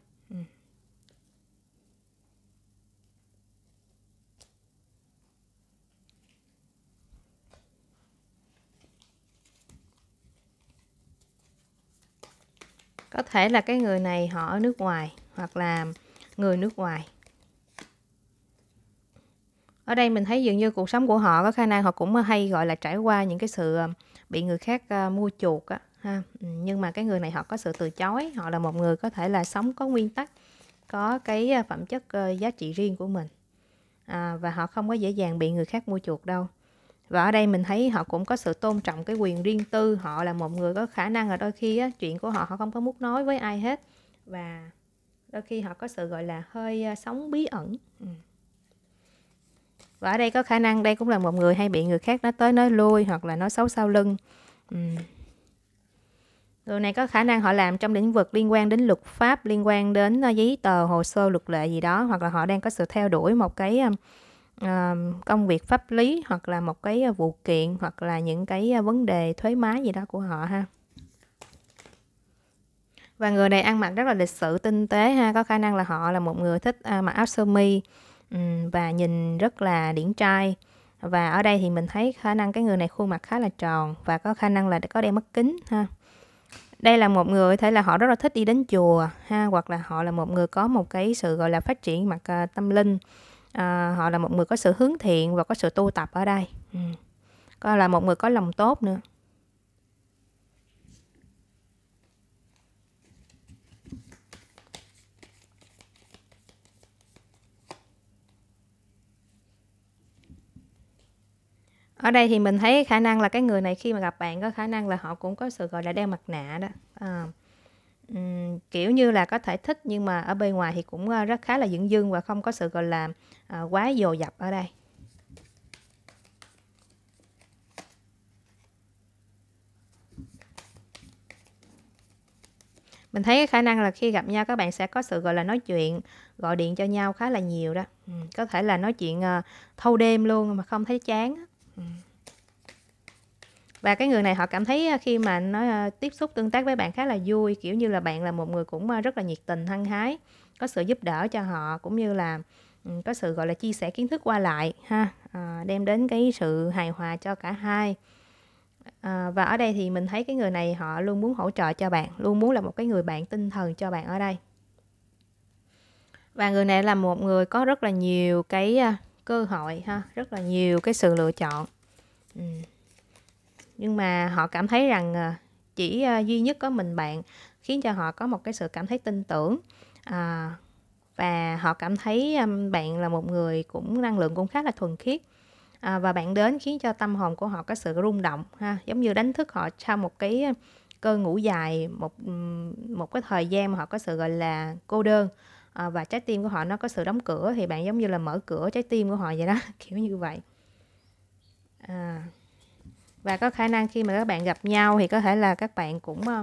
có thể là cái người này họ ở nước ngoài hoặc là người nước ngoài ở đây mình thấy dường như cuộc sống của họ có khả năng họ cũng hay gọi là trải qua những cái sự ờ, bị người khác ờ, mua chuộc á ha ừ, nhưng mà cái người này họ có sự từ chối họ là một người có thể là sống có nguyên tắc có cái ờ, phẩm chất giá trị riêng của mình à, và họ không có dễ dàng bị người khác mua chuộc đâu và ở đây mình thấy họ cũng có sự tôn trọng cái quyền riêng tư họ là một người có khả năng là đôi khi á, chuyện của họ họ không có muốn nói với ai hết và đôi khi họ có sự gọi là hơi à, sống bí ẩn ừ. và ở đây có khả năng đây cũng là một người hay bị người khác nói tới nói lui hoặc là nói xấu sau lưng ừ. người này có khả năng họ làm trong lĩnh vực liên quan đến luật pháp liên quan đến à, giấy tờ hồ sơ luật lệ gì đó hoặc là họ đang có sự theo đuổi một cái à, công việc pháp lý hoặc là một cái ờ, vụ kiện hoặc là những cái ờ, vấn đề thuế má gì đó của họ ha và người này ăn mặc rất là lịch sự tinh tế ha có khả năng là họ là một người thích uh, mặc áo sơ mi và nhìn rất là điển trai và ở đây thì mình thấy khả năng cái người này khuôn mặt khá là tròn và có khả năng là có đeo mắt kính ha đây là một người thể là họ rất là thích đi đến chùa ha hoặc là họ là một người có một cái sự gọi là phát triển mặt uh, tâm linh à, họ là một người có sự hướng thiện và có sự tu tập ở đây ừ. coi là một người có lòng tốt nữa ở đây thì mình thấy khả năng là cái người này khi mà gặp bạn có khả năng là họ cũng có sự gọi là đeo mặt nạ đó à, um, kiểu như là có thể thích nhưng mà ở bên ngoài thì cũng ờ, rất khá là dưỡng dưng và không có sự gọi là uh, quá dồ dập ở đây mình thấy cái khả năng là khi gặp nhau các bạn sẽ có sự gọi là nói chuyện gọi điện cho nhau khá là nhiều đó ừ, có thể là nói chuyện uh, thâu đêm luôn mà không thấy chán ừ và cái người này họ cảm thấy ờ, khi mà nó ờ, tiếp xúc tương tác với bạn khá là vui kiểu như là bạn là một người cũng ờ, rất là nhiệt tình hăng hái có sự giúp đỡ cho họ cũng như là ừ, có sự gọi là chia sẻ kiến thức qua lại ha à, đem đến cái sự hài hòa cho cả hai à, và ở đây thì mình thấy cái người này họ luôn muốn hỗ trợ cho bạn luôn muốn là một cái người bạn tinh thần cho bạn ở đây và người này là một người có rất là nhiều cái cơ hội ha rất là nhiều cái sự lựa chọn ừ nhưng mà họ cảm thấy rằng ờ, chỉ ờ, duy nhất có mình bạn khiến cho họ có một cái sự cảm thấy tin tưởng à, và họ cảm thấy bạn là một người cũng năng lượng cũng khá là thuần khiết à, và bạn đến khiến cho tâm hồn của họ có sự rung động ha giống như đánh thức họ sau một cái cơn ngủ dài một một cái thời gian mà họ có sự gọi là cô đơn à, và trái tim của họ nó có sự đóng cửa thì bạn giống như là mở cửa trái tim của họ vậy đó (laughs) kiểu như vậy à và có khả năng khi mà các bạn gặp nhau thì có thể là các bạn cũng uh,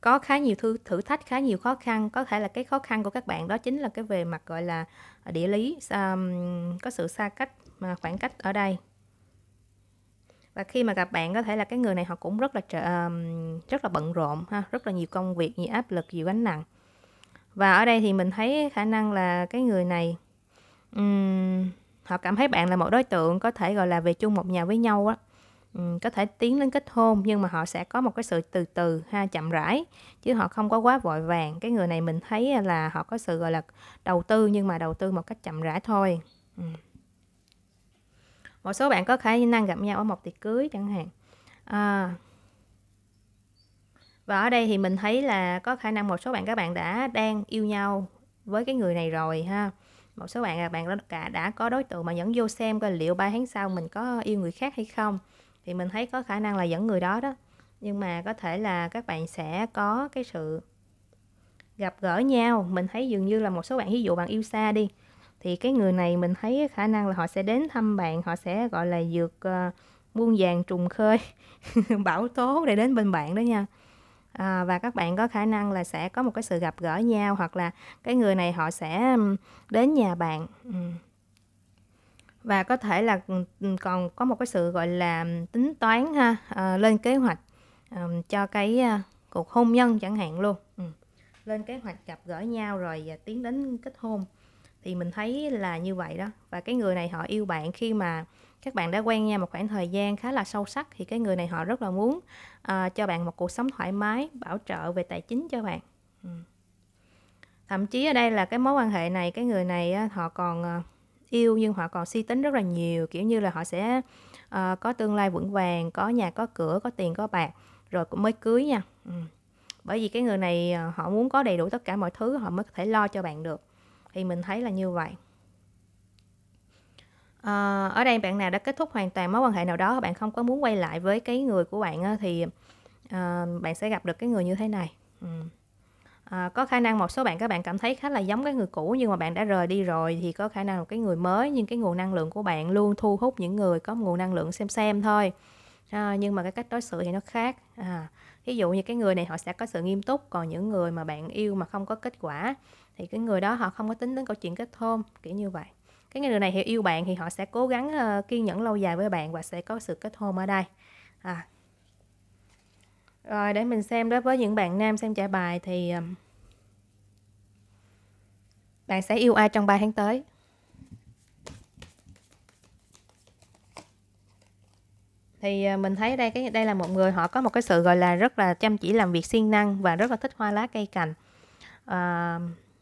có khá nhiều thư, thử thách khá nhiều khó khăn có thể là cái khó khăn của các bạn đó chính là cái về mặt gọi là địa lý um, có sự xa cách mà khoảng cách ở đây và khi mà gặp bạn có thể là cái người này họ cũng rất là um, rất là bận rộn ha rất là nhiều công việc nhiều áp lực nhiều gánh nặng và ở đây thì mình thấy khả năng là cái người này um, họ cảm thấy bạn là một đối tượng có thể gọi là về chung một nhà với nhau á có thể tiến đến kết hôn nhưng mà họ sẽ có một cái sự từ từ ha chậm rãi chứ họ không có quá vội vàng cái người này mình thấy là họ có sự gọi là đầu tư nhưng mà đầu tư một cách chậm rãi thôi một số bạn có khả năng gặp nhau ở một tiệc cưới chẳng hạn à, và ở đây thì mình thấy là có khả năng một số bạn các bạn đã đang yêu nhau với cái người này rồi ha một số bạn là bạn đã, cả đã có đối tượng mà dẫn vô xem coi liệu ba tháng sau mình có yêu người khác hay không thì mình thấy có khả năng là dẫn người đó đó nhưng mà có thể là các bạn sẽ có cái sự gặp gỡ nhau mình thấy dường như là một số bạn ví dụ bạn yêu xa đi thì cái người này mình thấy khả năng là họ sẽ đến thăm bạn họ sẽ gọi là dược uh, muôn vàng trùng khơi (laughs) bảo tố để đến bên bạn đó nha à, và các bạn có khả năng là sẽ có một cái sự gặp gỡ nhau hoặc là cái người này họ sẽ đến nhà bạn và có thể là còn có một cái sự gọi là tính toán ha à, lên kế hoạch à, cho cái à, cuộc hôn nhân chẳng hạn luôn ừ. lên kế hoạch gặp gỡ nhau rồi và tiến đến kết hôn thì mình thấy là như vậy đó và cái người này họ yêu bạn khi mà các bạn đã quen nhau một khoảng thời gian khá là sâu sắc thì cái người này họ rất là muốn à, cho bạn một cuộc sống thoải mái bảo trợ về tài chính cho bạn ừ. thậm chí ở đây là cái mối quan hệ này cái người này á, họ còn ờ, yêu nhưng họ còn suy si tính rất là nhiều kiểu như là họ sẽ à, có tương lai vững vàng có nhà có cửa có tiền có bạc rồi cũng mới cưới nha ừ. bởi vì cái người này họ muốn có đầy đủ tất cả mọi thứ họ mới có thể lo cho bạn được thì mình thấy là như vậy Ờ, ở đây bạn nào đã kết thúc hoàn toàn mối quan hệ nào đó bạn không có muốn quay lại với cái người của bạn thì ờ, bạn sẽ gặp được cái người như thế này À, có khả năng một số bạn các bạn cảm thấy khá là giống cái người cũ nhưng mà bạn đã rời đi rồi thì có khả năng một cái người mới nhưng cái nguồn năng lượng của bạn luôn thu hút những người có nguồn năng lượng xem xem thôi à, nhưng mà cái cách đối xử thì nó khác à, ví dụ như cái người này họ sẽ có sự nghiêm túc còn những người mà bạn yêu mà không có kết quả thì cái người đó họ không có tính đến câu chuyện kết hôn kiểu như vậy cái người này hiểu yêu bạn thì họ sẽ cố gắng uh, kiên nhẫn lâu dài với bạn và sẽ có sự kết hôn ở đây à. rồi để mình xem đối với những bạn nam xem trả bài thì uh, bạn sẽ yêu ai trong 3 tháng tới thì ờ, mình thấy đây cái đây là một người họ có một cái sự gọi là rất là chăm chỉ làm việc siêng năng và rất là thích hoa lá cây cành à,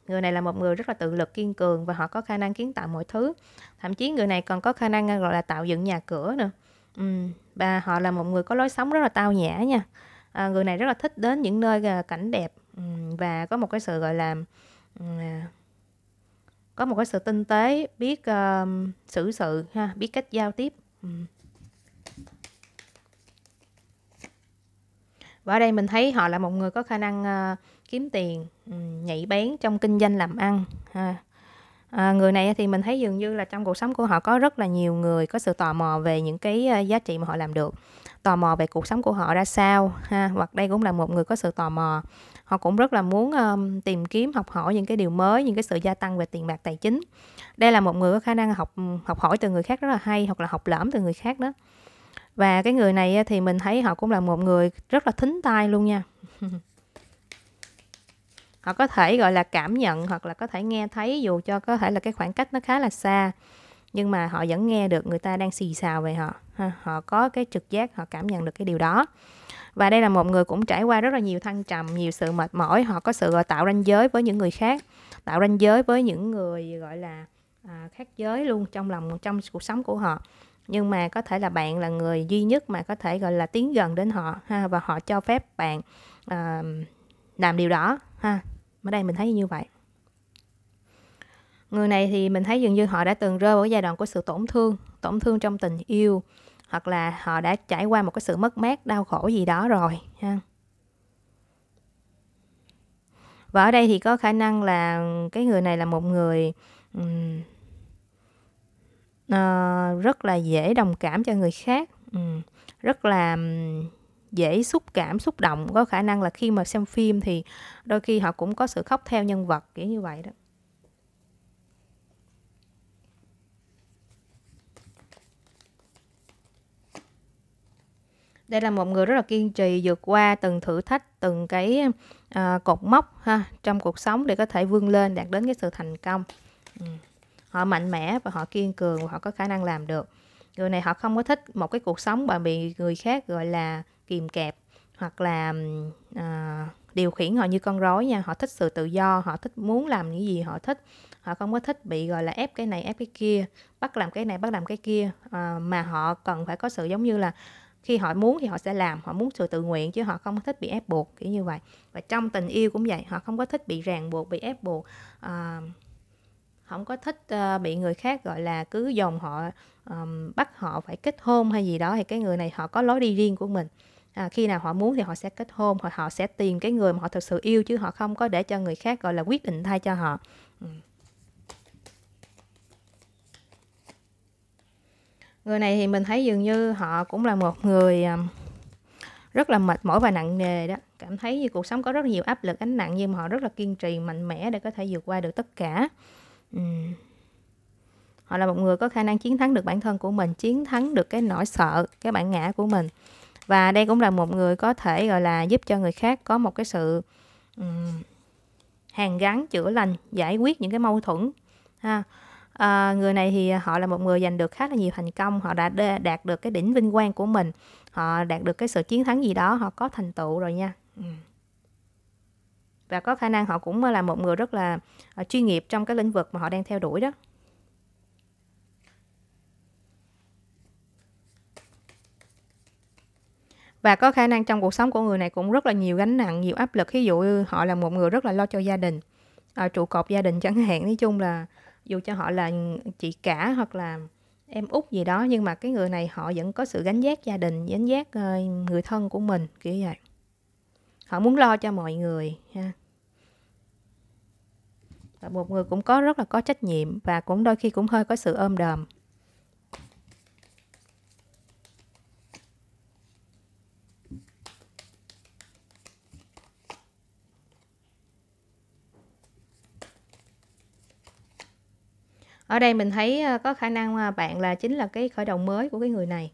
người này là một người rất là tự lực kiên cường và họ có khả năng kiến tạo mọi thứ thậm chí người này còn có khả năng gọi là tạo dựng nhà cửa nữa và họ là một người có lối sống rất là tao nhã nha à, người này rất là thích đến những nơi à, cảnh đẹp và có một cái sự gọi là à, có một cái sự tinh tế biết uh, xử sự ha biết cách giao tiếp và ở đây mình thấy họ là một người có khả năng uh, kiếm tiền ừ, nhảy bén trong kinh doanh làm ăn ha à, người này thì mình thấy dường như là trong cuộc sống của họ có rất là nhiều người có sự tò mò về những cái à, giá trị mà họ làm được tò mò về cuộc sống của họ ra sao ha hoặc đây cũng là một người có sự tò mò họ cũng rất là muốn um, tìm kiếm học hỏi những cái điều mới những cái sự gia tăng về tiền bạc tài chính đây là một người có khả năng học ừ, học hỏi từ người khác rất là hay hoặc là học lỏm từ người khác đó và cái người này thì mình thấy họ cũng là một người rất là thính tai luôn nha (laughs) họ có thể gọi là cảm nhận hoặc là có thể nghe thấy dù cho có thể là cái khoảng cách nó khá là xa nhưng mà họ vẫn nghe được người ta đang xì xào về họ ha, họ có cái trực giác họ cảm nhận được cái điều đó và đây là một người cũng trải qua rất là nhiều thăng trầm nhiều sự mệt mỏi họ có sự tạo ranh giới với những người khác tạo ranh giới với những người gọi là à, khác giới luôn trong lòng trong cuộc sống của họ nhưng mà có thể là bạn là người duy nhất mà có thể gọi là tiến gần đến họ ha và họ cho phép bạn à, làm điều đó ha ở đây mình thấy như vậy người này thì mình thấy dường như họ đã từng rơi vào giai đoạn của sự tổn thương tổn thương trong tình yêu hoặc là họ đã trải qua một cái sự mất mát đau khổ gì đó rồi ha và ở đây thì có khả năng là cái người này là một người um, uh, rất là dễ đồng cảm cho người khác um, rất là um, dễ xúc cảm xúc động có khả năng là khi mà xem phim thì đôi khi họ cũng có sự khóc theo nhân vật kiểu như vậy đó đây là một người rất là kiên trì vượt qua từng thử thách từng cái à, cột mốc ha trong cuộc sống để có thể vươn lên đạt đến cái sự thành công ừ. họ mạnh mẽ và họ kiên cường và họ có khả năng làm được người này họ không có thích một cái cuộc sống mà bị người khác gọi là kìm kẹp hoặc là à, điều khiển họ như con rối nha họ thích sự tự do họ thích muốn làm những gì họ thích họ không có thích bị gọi là ép cái này ép cái kia bắt làm cái này bắt làm cái kia à, mà họ cần phải có sự giống như là khi họ muốn thì họ sẽ làm họ muốn sự tự nguyện chứ họ không có thích bị ép buộc kiểu như vậy và trong tình yêu cũng vậy họ không có thích bị ràng buộc bị ép buộc à, không có thích uh, bị người khác gọi là cứ dồn họ um, bắt họ phải kết hôn hay gì đó thì cái người này họ có lối đi riêng của mình à, khi nào họ muốn thì họ sẽ kết hôn hoặc họ sẽ tìm cái người mà họ thật sự yêu chứ họ không có để cho người khác gọi là quyết định thay cho họ ừ. người này thì mình thấy dường như họ cũng là một người à, rất là mệt mỏi và nặng nề đó cảm thấy như cuộc sống có rất nhiều áp lực ánh nặng nhưng mà họ rất là kiên trì mạnh mẽ để có thể vượt qua được tất cả ừ. họ là một người có khả năng chiến thắng được bản thân của mình chiến thắng được cái nỗi sợ cái bản ngã của mình và đây cũng là một người có thể gọi là giúp cho người khác có một cái sự um, hàn gắn chữa lành giải quyết những cái mâu thuẫn ha à, người này thì họ là một người giành được khá là nhiều thành công họ đã đạt được cái đỉnh vinh quang của mình họ đạt được cái sự chiến thắng gì đó họ có thành tựu rồi nha và có khả năng họ cũng là một người rất là ờ, chuyên nghiệp trong cái lĩnh vực mà họ đang theo đuổi đó và có khả năng trong cuộc sống của người này cũng rất là nhiều gánh nặng nhiều áp lực ví dụ như họ là một người rất là lo cho gia đình à, trụ cột gia đình (laughs) chẳng hạn nói chung là dù cho họ là chị cả hoặc là em út gì đó nhưng mà cái người này họ vẫn có sự gánh giác gia đình gánh giác ờ, người thân của mình kiểu vậy họ muốn lo cho mọi người ha và một người cũng có rất là có trách nhiệm và cũng đôi khi cũng hơi có sự ôm đờm ở đây mình thấy ờ, có khả năng ờ, bạn là chính là cái khởi đầu mới của cái người này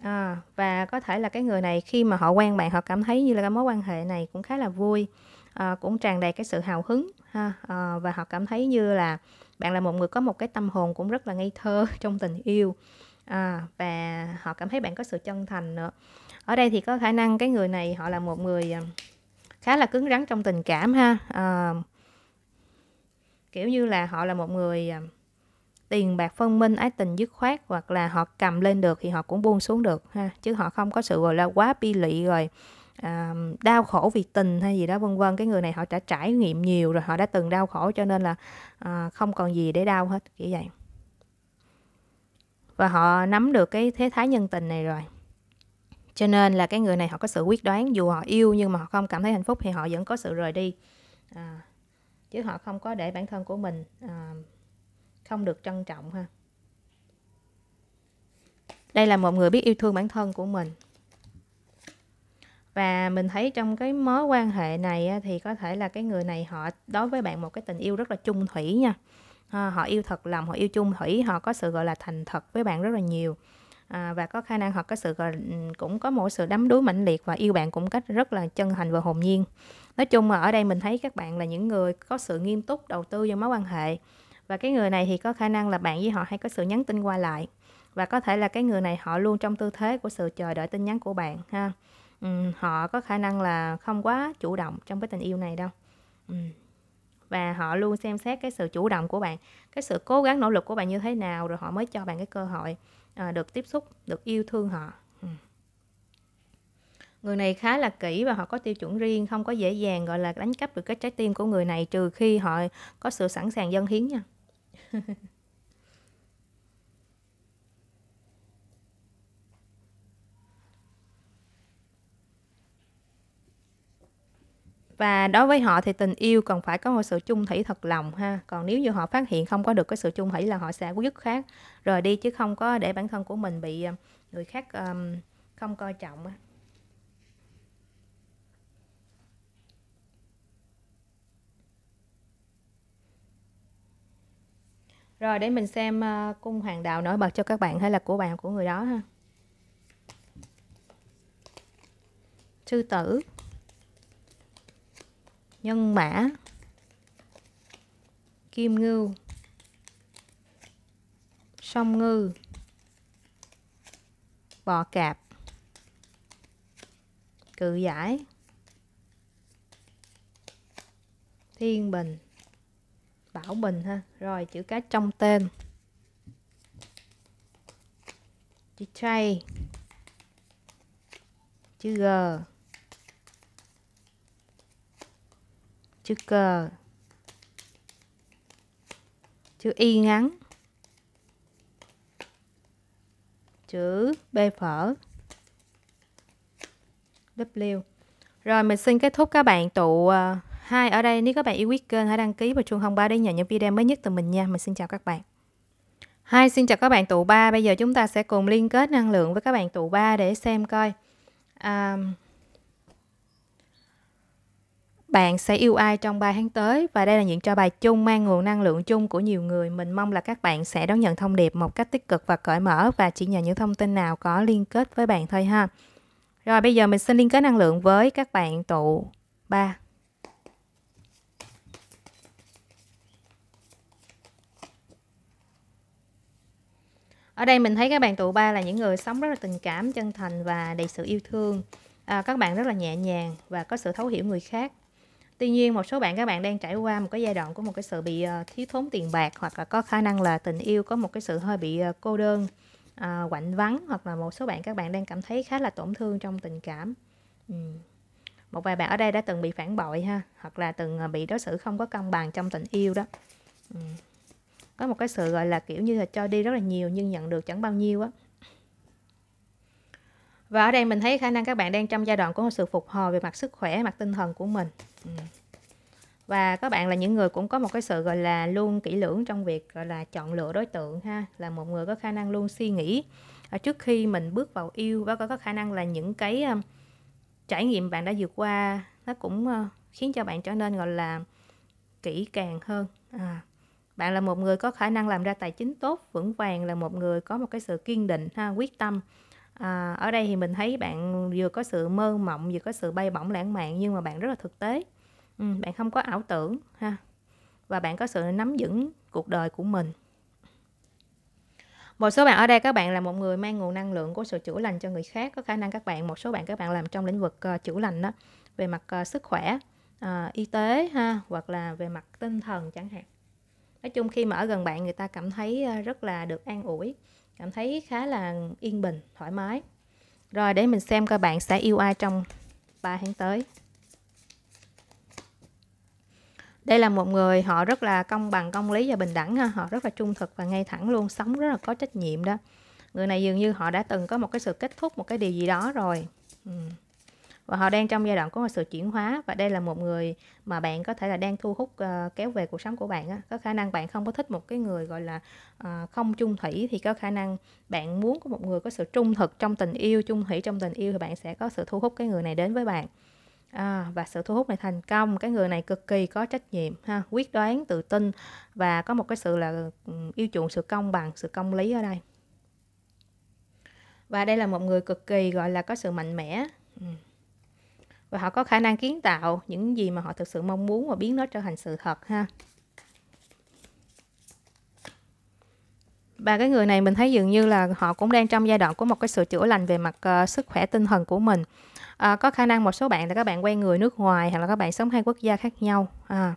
à, và có thể là cái người này khi mà họ quen bạn họ cảm thấy như là cái mối quan hệ này cũng khá là vui à, cũng tràn đầy cái sự hào hứng ha à, và họ cảm thấy như là bạn là một người có một cái tâm hồn cũng rất là ngây thơ (laughs) trong tình yêu à, và họ cảm thấy bạn có sự chân thành nữa ở đây thì có khả năng cái người này họ là một người khá là cứng rắn trong tình cảm ha à, kiểu như là họ là một người tiền bạc phân minh ái tình dứt khoát hoặc là họ cầm lên được thì họ cũng buông xuống được ha chứ họ không có sự gọi là quá bi lụy rồi à, đau khổ vì tình hay gì đó vân vân cái người này họ đã trải nghiệm nhiều rồi họ đã từng đau khổ cho nên là à, không còn gì để đau hết kiểu vậy và họ nắm được cái thế thái nhân tình này rồi cho nên là cái người này họ có sự quyết đoán dù họ yêu nhưng mà họ không cảm thấy hạnh phúc thì họ vẫn có sự rời đi à, chứ họ không có để bản thân của mình à, không được trân trọng ha đây là một người biết yêu thương bản thân của mình và mình thấy trong cái mối quan hệ này thì có thể là cái người này họ đối với bạn một cái tình yêu rất là chung thủy nha ờ, họ yêu thật lòng họ yêu chung thủy họ có sự gọi là thành thật với bạn rất là nhiều à, và có khả năng họ có sự gọi, ừ, cũng có một sự đắm đuối mãnh liệt và yêu bạn cũng cách rất là chân thành và hồn nhiên nói chung mà ở đây mình thấy các bạn là những người có sự nghiêm túc đầu tư vào mối quan hệ và cái người này thì có khả năng là bạn với họ hay có sự nhắn tin qua lại và có thể là cái người này họ luôn trong tư thế của sự chờ đợi tin nhắn của bạn ha ừ, họ có khả năng là không quá chủ động trong cái tình yêu này đâu ừ. và họ luôn xem xét cái sự chủ động của bạn cái sự cố gắng nỗ lực của bạn như thế nào rồi họ mới cho bạn cái cơ hội à, được tiếp xúc được yêu thương họ người này khá là kỹ và họ có tiêu chuẩn riêng không có dễ dàng gọi là đánh cắp được cái trái tim của người này trừ khi họ có sự sẵn sàng dâng hiến nha (laughs) và đối với họ thì tình yêu cần phải có một sự chung thủy thật lòng ha còn nếu như họ phát hiện không có được cái sự chung thủy là họ sẽ dứt khác rồi đi chứ không có để bản thân của mình bị ờ, người khác um, không coi trọng á Rồi để mình xem ờ, cung hoàng đạo nổi bật cho các bạn hay là của bạn của người đó ha. Sư tử. Nhân mã. Kim ngưu. Song ngư. bò cạp. Cự giải. Thiên bình. Bảo Bình ha rồi chữ cái trong tên chữ J chữ G chữ K chữ Y ngắn chữ B phở W rồi mình xin kết thúc các bạn tụ à, Hai, ở đây nếu các bạn yêu quý kênh hãy đăng ký và chuông thông báo để nhận những video mới nhất từ mình nha. Mình xin chào các bạn. Hai, xin chào các bạn tụ ba. Bây giờ chúng ta sẽ cùng liên kết năng lượng với các bạn tụ ba để xem coi. À, bạn sẽ yêu ai trong 3 tháng tới và đây là những cho bài chung mang nguồn năng lượng chung của nhiều người. Mình mong là các bạn sẽ đón nhận thông điệp một cách tích cực và cởi mở và chỉ nhận những thông tin nào có liên kết với bạn thôi ha. Rồi bây giờ mình xin liên kết năng lượng với các bạn tụ 3. ở đây mình thấy các bạn tụ ba là những người sống rất là tình cảm chân thành và đầy sự yêu thương à, các bạn rất là nhẹ nhàng và có sự thấu hiểu người khác tuy nhiên một số bạn các bạn đang trải qua một cái giai đoạn của một cái sự bị uh, thiếu thốn tiền bạc hoặc là có khả năng là tình yêu có một cái sự hơi bị uh, cô đơn à, quạnh vắng hoặc là một số bạn các bạn đang cảm thấy khá là tổn thương trong tình cảm ừ. một vài bạn ở đây đã từng bị phản bội ha hoặc là từng bị đối xử không có công bằng trong tình yêu đó ừ có một cái sự gọi là kiểu như là cho đi rất là nhiều nhưng nhận được chẳng bao nhiêu á và ở đây mình thấy khả năng các bạn đang trong giai đoạn của một sự phục hồi về mặt sức khỏe mặt tinh thần của mình ừ. và các bạn là những người cũng có một cái sự gọi là luôn kỹ lưỡng trong việc gọi là chọn lựa đối tượng ha là một người có khả năng luôn suy nghĩ trước khi mình bước vào yêu và có khả năng là những cái ờ, trải nghiệm bạn đã vượt qua nó cũng ờ, khiến cho bạn trở nên gọi là kỹ càng hơn à, bạn là một người có khả năng làm ra tài chính tốt vững vàng là một người có một cái sự kiên định ha quyết tâm à, ở đây thì mình thấy bạn vừa có sự mơ mộng vừa có sự bay bổng lãng mạn nhưng mà bạn rất là thực tế ừ, bạn không có ảo tưởng ha và bạn có sự nắm vững cuộc đời của mình một số bạn ở đây các bạn là một người mang nguồn năng lượng của sự chữa lành cho người khác có khả năng các bạn một số bạn các bạn làm trong lĩnh vực uh, chữa lành đó về mặt uh, sức khỏe uh, y tế ha hoặc là về mặt tinh thần chẳng hạn nói chung khi mà ở gần bạn người ta cảm thấy ờ, rất là được an ủi cảm thấy khá là yên bình thoải mái rồi để mình xem coi bạn sẽ yêu ai trong 3 tháng tới đây là một người họ rất là công bằng công lý và bình đẳng ha họ rất là trung thực và ngay thẳng luôn sống rất là có trách nhiệm đó người này dường như họ đã từng có một cái sự kết thúc một cái điều gì đó rồi ừ và họ đang trong giai đoạn có một sự chuyển hóa và đây là một người mà bạn có thể là đang thu hút uh, kéo về cuộc sống của bạn á. có khả năng bạn không có thích một cái người gọi là uh, không chung thủy thì có khả năng bạn muốn có một người có sự trung thực trong tình yêu chung thủy trong tình yêu thì bạn sẽ có sự thu hút cái người này đến với bạn à, và sự thu hút này thành công cái người này cực kỳ có trách nhiệm ha quyết đoán tự tin và có một cái sự là ừ, yêu chuộng sự công bằng sự công lý ở đây và đây là một người cực kỳ gọi là có sự mạnh mẽ ừ và họ có khả năng kiến tạo những gì mà họ thực sự mong muốn và biến nó trở thành sự thật ha và cái người này mình thấy dường như là họ cũng đang trong giai đoạn của một cái sự chữa lành về mặt uh, sức khỏe tinh thần của mình à, có khả năng một số bạn là các bạn quen người nước ngoài hoặc là các bạn sống hai quốc gia khác nhau à,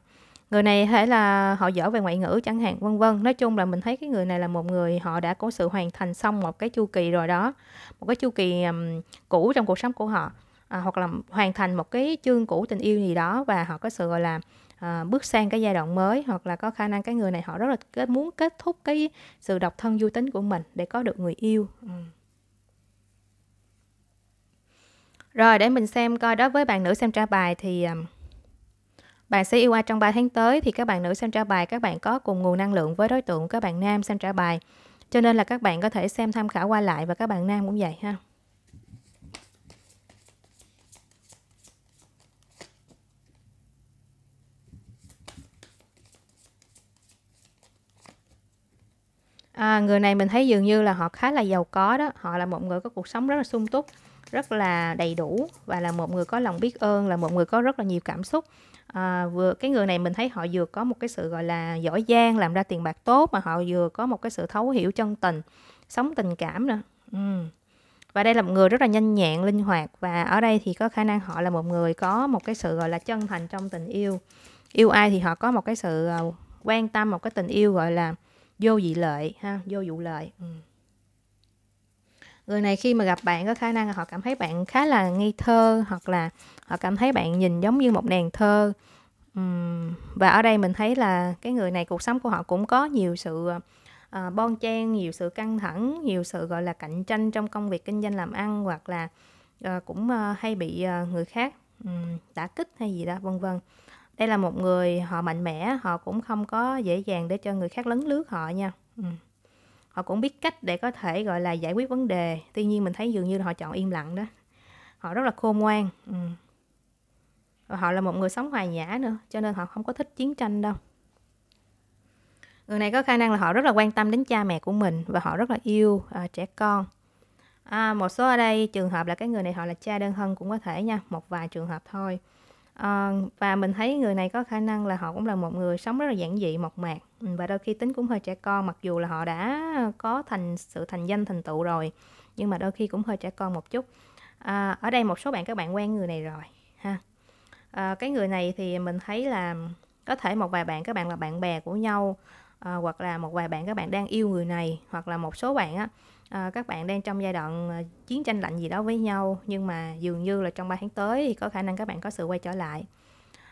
người này thể là họ giỏi về ngoại ngữ chẳng hạn vân vân nói chung là mình thấy cái người này là một người họ đã có sự hoàn thành xong một cái chu kỳ rồi đó một cái chu kỳ um, cũ trong cuộc sống của họ à, hoặc là hoàn thành một cái chương cũ tình yêu gì đó và họ có sự gọi là à, bước sang cái giai đoạn mới hoặc là có khả năng cái người này họ rất là kết, muốn kết thúc cái sự độc thân vui tính của mình để có được người yêu ừ. rồi để mình xem coi đối với bạn nữ xem tra bài thì à, bạn sẽ yêu ai trong 3 tháng tới thì các bạn nữ xem trả bài các bạn có cùng nguồn năng lượng với đối tượng các bạn nam xem trả bài cho nên là các bạn có thể xem tham khảo qua lại và các bạn nam cũng vậy ha à, người này mình thấy dường như là họ khá là giàu có đó họ là một người có cuộc sống rất là sung túc rất là đầy đủ và là một người có lòng biết ơn là một người có rất là nhiều cảm xúc à, vừa cái người này mình thấy họ vừa có một cái sự gọi là giỏi giang làm ra tiền bạc tốt mà họ vừa có một cái sự thấu hiểu chân tình sống tình cảm nữa ừ. và đây là một người rất là nhanh nhẹn linh hoạt và ở đây thì có khả năng họ là một người có một cái sự gọi là chân thành trong tình yêu yêu ai thì họ có một cái sự ờ, quan tâm một cái tình yêu gọi là vô dị lợi ha vô vụ lợi ừ. người này khi mà gặp bạn có khả năng là họ cảm thấy bạn khá là ngây thơ hoặc là họ cảm thấy bạn nhìn giống như một nàng thơ ừ, và ở đây mình thấy là cái người này cuộc sống của họ cũng có nhiều sự uh, bon chen nhiều sự căng thẳng nhiều sự gọi là cạnh tranh trong công việc kinh doanh làm ăn hoặc là uh, cũng uh, hay bị uh, người khác um, đả kích hay gì đó vân vân đây là một người họ mạnh mẽ họ cũng không có dễ dàng để cho người khác lấn lướt họ nha ừ. họ cũng biết cách để có thể gọi là giải quyết vấn đề tuy nhiên mình thấy dường như là họ chọn im lặng đó họ rất là khôn ngoan ừ. họ là một người sống hòa nhã nữa cho nên họ không có thích chiến tranh đâu người này có khả năng là họ rất là quan tâm đến cha mẹ của mình và họ rất là yêu à, trẻ con à, một số ở đây trường hợp là cái người này họ là cha đơn thân cũng có thể nha một vài trường hợp thôi Ờ, và mình thấy người này có khả năng là họ cũng là một người sống rất là giản dị, mộc mạc ừ, và đôi khi tính cũng hơi trẻ con mặc dù là họ đã có thành sự thành danh thành tựu rồi nhưng mà đôi khi cũng hơi trẻ con một chút. À, ở đây một số bạn các bạn quen người này rồi ha. À, cái người này thì mình thấy là có thể một vài bạn các bạn là bạn bè của nhau à, hoặc là một vài bạn các bạn đang yêu người này hoặc là một số bạn á à, các bạn đang trong giai đoạn ờ, chiến tranh lạnh gì đó với nhau nhưng mà dường như là trong 3 tháng tới thì có khả năng các bạn có sự quay trở lại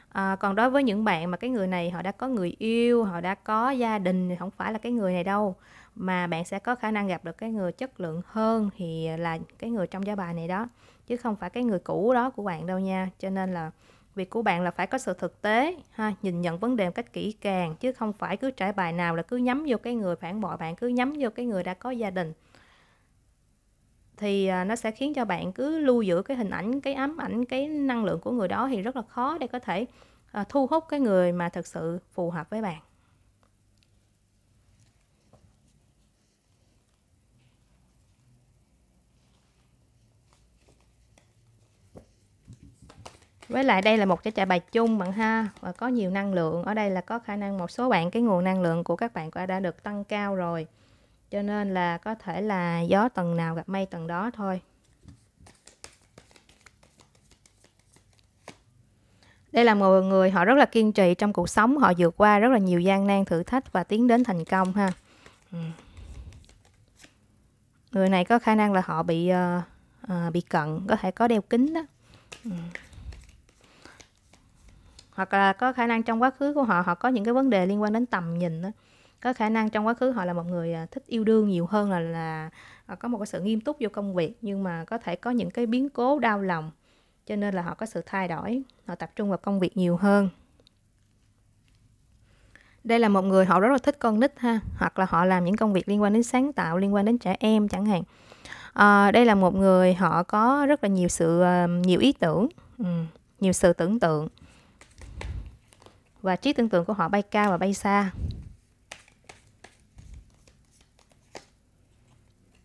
à, còn đối với những bạn mà cái người này họ đã có người yêu họ đã có gia đình thì không phải là cái người này đâu mà bạn sẽ có khả năng gặp được cái người chất lượng hơn thì là cái người trong giá bài này đó chứ không phải cái người cũ đó của bạn đâu nha cho nên là việc của bạn là phải có sự thực tế ha nhìn nhận vấn đề một cách kỹ càng chứ không phải cứ trải bài nào là cứ nhắm vô cái người phản bội bạn cứ nhắm vô cái người đã có gia đình thì à, nó sẽ khiến cho bạn cứ lưu giữ cái hình ảnh cái ám ảnh cái năng lượng của người đó thì rất là khó để có thể à, thu hút cái người mà thực sự phù hợp với bạn Với lại đây là một cái trại bài chung bạn ha và có nhiều năng lượng. Ở đây là có khả năng một số bạn cái nguồn năng lượng của các bạn đã được tăng cao rồi cho nên là có thể là gió tầng nào gặp mây tầng đó thôi đây là một người họ rất là kiên trì trong cuộc sống họ vượt qua rất là nhiều gian nan thử thách và tiến đến thành công ha ừ. người này có khả năng là họ bị uh, uh, bị cận có thể có đeo kính đó ừ. hoặc là có khả năng trong quá khứ của họ họ có những cái vấn đề liên quan đến tầm nhìn đó có khả năng trong quá khứ họ là một người à, thích yêu đương nhiều hơn là là à, có một cái sự nghiêm túc vô công việc nhưng mà có thể có những cái biến cố đau lòng cho nên là họ có sự thay đổi họ tập trung vào công việc nhiều hơn đây là một người họ rất là thích con nít ha hoặc là họ làm những công việc liên quan đến sáng tạo liên quan đến trẻ em chẳng hạn à, đây là một người họ có rất là nhiều sự à, nhiều ý tưởng nhiều sự tưởng tượng và trí tưởng tượng của họ bay cao và bay xa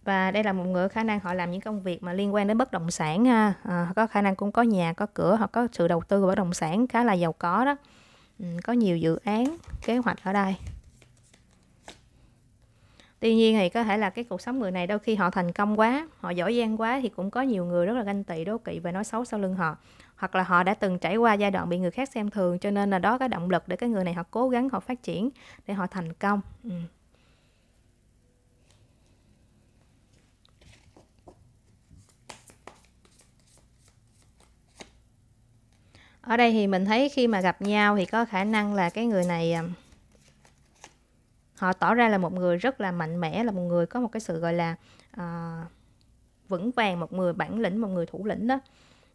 và đây là một người khả năng họ làm những công việc mà liên quan đến bất động sản ha à, có khả năng cũng có nhà có cửa hoặc có sự đầu tư của bất động sản khá là giàu có đó ừ, có nhiều dự án kế hoạch ở đây tuy nhiên thì có thể là cái cuộc sống người này đôi khi họ thành công quá họ giỏi giang quá thì cũng có nhiều người rất là ganh tị đố kỵ và nói xấu sau lưng họ hoặc là họ đã từng trải qua giai đoạn bị người khác xem thường cho nên là đó cái động lực để cái người này họ cố gắng họ phát triển để họ thành công ừ. ở đây thì mình thấy khi mà gặp nhau thì có khả năng là cái người này à, họ tỏ ra là một người rất là mạnh mẽ là một người có một cái sự gọi là uh, vững vàng một người bản lĩnh một người thủ lĩnh đó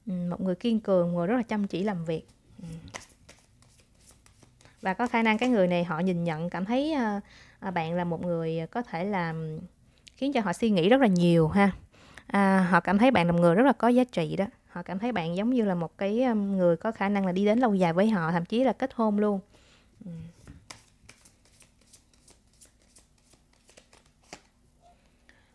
ừ, một người kiên cường một người rất là chăm chỉ làm việc ừ. và có khả năng cái người này họ nhìn nhận cảm thấy uh, bạn là một người có thể là ừ, khiến cho họ suy nghĩ rất là nhiều ha à, họ cảm thấy bạn là một người rất là có giá trị đó họ cảm thấy bạn giống như là một cái người có khả năng là đi đến lâu dài với họ thậm chí là kết hôn luôn ừ.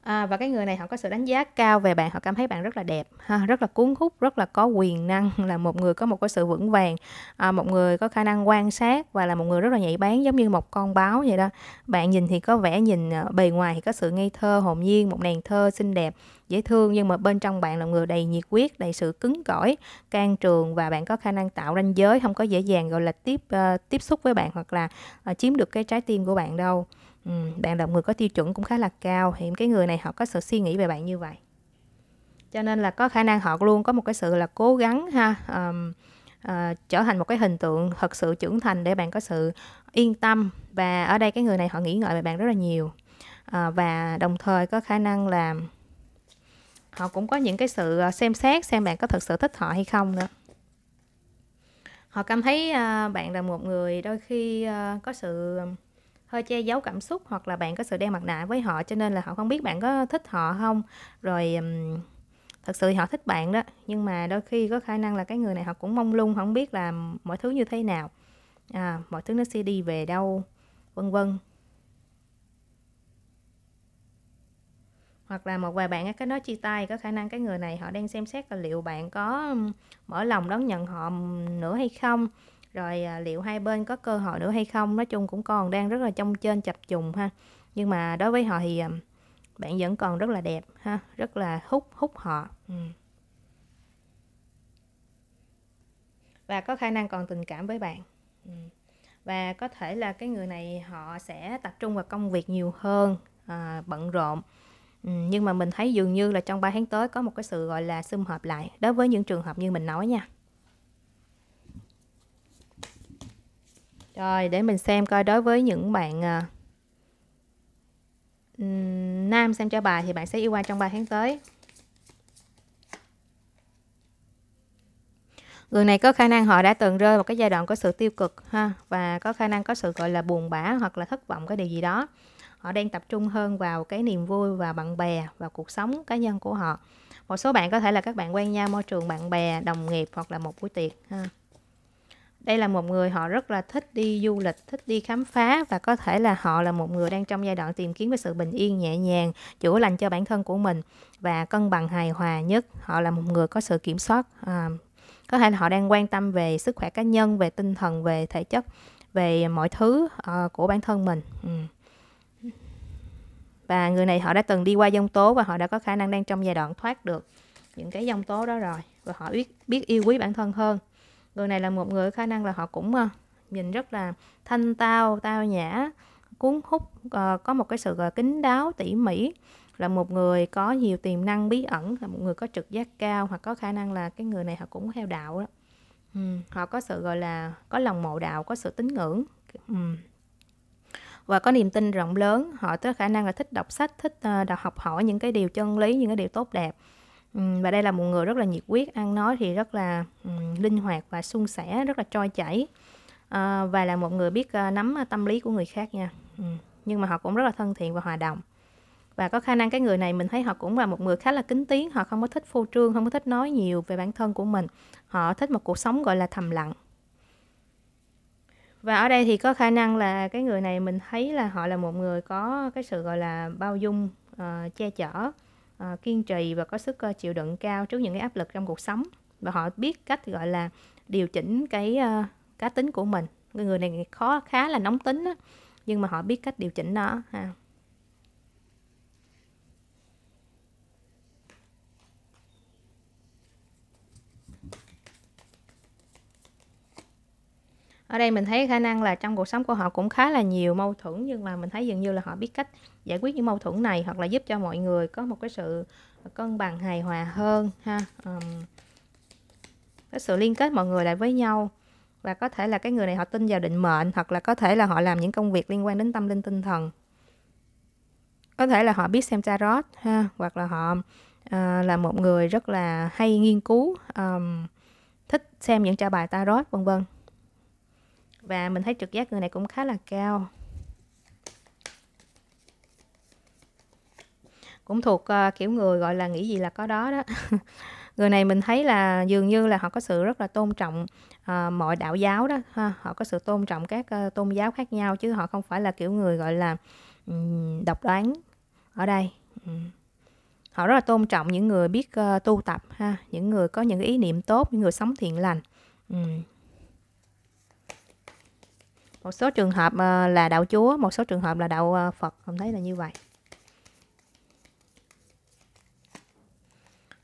à, và cái người này họ có sự đánh giá cao về bạn họ cảm thấy bạn rất là đẹp ha, rất là cuốn hút rất là có quyền năng (laughs) là một người có một cái sự vững vàng à, một người có khả năng quan sát và là một người rất là nhạy bén giống như một con báo vậy đó bạn nhìn thì có vẻ nhìn à, bề ngoài thì có sự ngây thơ hồn nhiên một nàng thơ xinh đẹp dễ thương nhưng mà bên trong bạn là người đầy nhiệt huyết đầy sự cứng cỏi can trường và bạn có khả năng tạo ranh giới không có dễ dàng gọi là tiếp uh, tiếp xúc với bạn hoặc là uh, chiếm được cái trái tim của bạn đâu ừ, bạn là người có tiêu chuẩn cũng khá là cao thì cái người này họ có sự suy nghĩ về bạn như vậy cho nên là có khả năng họ luôn có một cái sự là cố gắng ha um, uh, trở thành một cái hình tượng thật sự trưởng thành để bạn có sự yên tâm và ở đây cái người này họ nghĩ ngợi về bạn rất là nhiều uh, và đồng thời có khả năng là họ cũng có những cái sự ờ, xem xét xem bạn có thật sự thích họ hay không nữa họ cảm thấy uh, bạn là một người đôi khi uh, có sự hơi che giấu cảm xúc hoặc là bạn có sự đeo mặt nạ với họ cho nên là họ không biết bạn có thích họ không rồi um, thật sự họ thích bạn đó nhưng mà đôi khi có khả năng là cái người này họ cũng mong lung không biết là mọi thứ như thế nào à, mọi thứ nó sẽ đi về đâu vân vân hoặc là một vài bạn cái nói chia tay có khả năng cái người này họ đang xem xét là liệu bạn có mở lòng đón nhận họ nữa hay không rồi à, liệu hai bên có cơ hội nữa hay không nói chung cũng còn đang rất là trong trên chập trùng ha nhưng mà đối với họ thì à, bạn vẫn còn rất là đẹp ha rất là hút hút họ ừ. và có khả năng còn tình cảm với bạn ừ. và có thể là cái người này họ sẽ tập trung vào công việc nhiều hơn à, bận rộn ừ, nhưng mà mình thấy dường như là trong 3 tháng tới có một cái sự gọi là sum hợp lại đối với những trường hợp như mình nói nha Rồi để mình xem coi đối với những bạn uh, nam xem cho bài thì bạn sẽ yêu ai trong 3 tháng tới. Người này có khả năng họ đã từng rơi vào cái giai đoạn có sự tiêu cực ha và có khả năng có sự gọi là buồn bã hoặc là thất vọng cái điều gì đó. Họ đang tập trung hơn vào cái niềm vui và bạn bè và cuộc sống cá nhân của họ. Một số bạn có thể là các bạn quen nhau môi trường bạn bè, đồng nghiệp hoặc là một buổi tiệc ha đây là một người họ rất là thích đi du lịch thích đi khám phá và có thể là họ là một người đang trong giai đoạn tìm kiếm cái sự bình yên nhẹ nhàng chữa lành cho bản thân của mình và cân bằng hài hòa nhất họ là một người có sự kiểm soát à, có thể là họ đang quan tâm về sức khỏe cá nhân về tinh thần về thể chất về mọi thứ uh, của bản thân mình ừ. và người này họ đã từng đi qua dông tố và họ đã có khả năng đang trong giai đoạn thoát được những cái dông tố đó rồi và họ biết biết yêu quý bản thân hơn người này là một người khả năng là họ cũng ờ, nhìn rất là thanh tao tao nhã cuốn hút ờ, có một cái sự ờ, kính đáo tỉ mỉ là một người có nhiều tiềm năng bí ẩn là một người có trực giác cao hoặc có khả năng là cái người này họ cũng theo đạo đó ừ, họ có sự gọi là có lòng mộ đạo có sự tín ngưỡng ừ. và có niềm tin rộng lớn họ có khả năng là thích đọc sách thích đọc học hỏi những cái điều chân lý những cái điều tốt đẹp và đây là một người rất là nhiệt huyết ăn nói thì rất là um, linh hoạt và suôn sẻ rất là trôi chảy à, và là một người biết uh, nắm ờ, tâm lý của người khác nha ừ. nhưng mà họ cũng rất là thân thiện và hòa đồng và có khả năng cái người này mình thấy họ cũng là một người khá là kính tiếng họ không có thích phô trương không có thích nói nhiều về bản thân của mình họ thích một cuộc sống gọi là thầm lặng và ở đây thì có khả năng là cái người này mình thấy là họ là một người có cái sự gọi là bao dung uh, che chở Ờ, kiên trì và có sức ờ, chịu đựng cao trước những cái áp lực trong cuộc sống và họ biết cách gọi là điều chỉnh cái ờ, cá tính của mình người người này khó khá là nóng tính nhưng mà họ biết cách điều chỉnh nó ha. ở đây mình thấy khả năng là trong cuộc sống của họ cũng khá là nhiều mâu thuẫn nhưng mà mình thấy dường như là họ biết cách giải quyết những mâu thuẫn này hoặc là giúp cho mọi người có một cái sự cân bằng hài hòa hơn ha um, cái sự liên kết mọi người lại với nhau và có thể là cái người này họ tin vào định mệnh hoặc là có thể là họ làm những công việc liên quan đến tâm linh tinh thần có thể là họ biết xem tarot ha hoặc là họ uh, là một người rất là hay nghiên cứu um, thích xem những trả bài tarot vân vân và mình thấy trực giác người này cũng khá là cao cũng thuộc uh, kiểu người gọi là nghĩ gì là có đó đó (laughs) người này mình thấy là dường như là họ có sự rất là tôn trọng uh, mọi đạo giáo đó ha. họ có sự tôn trọng các uh, tôn giáo khác nhau chứ họ không phải là kiểu người gọi là um, độc đoán ở đây họ rất là tôn trọng những người biết uh, tu tập ha những người có những ý niệm tốt những người sống thiện lành um một số trường hợp ờ, là đạo chúa một số trường hợp là đạo ờ, phật không thấy là như vậy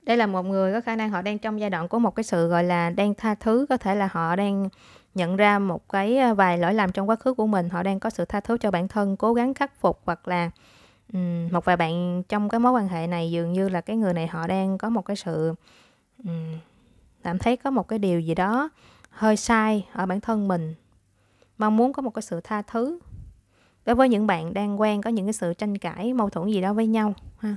đây là một người có khả năng họ đang trong giai đoạn của một cái sự gọi là đang tha thứ có thể là họ đang nhận ra một cái ờ, vài lỗi lầm trong quá khứ của mình họ đang có sự tha thứ cho bản thân cố gắng khắc phục hoặc là um, một vài bạn trong cái mối quan hệ này dường như là cái người này họ đang có một cái sự um, cảm thấy có một cái điều gì đó hơi sai ở bản thân mình mong muốn có một cái sự tha thứ đối với những bạn đang quen có những cái sự tranh cãi mâu thuẫn gì đó với nhau ha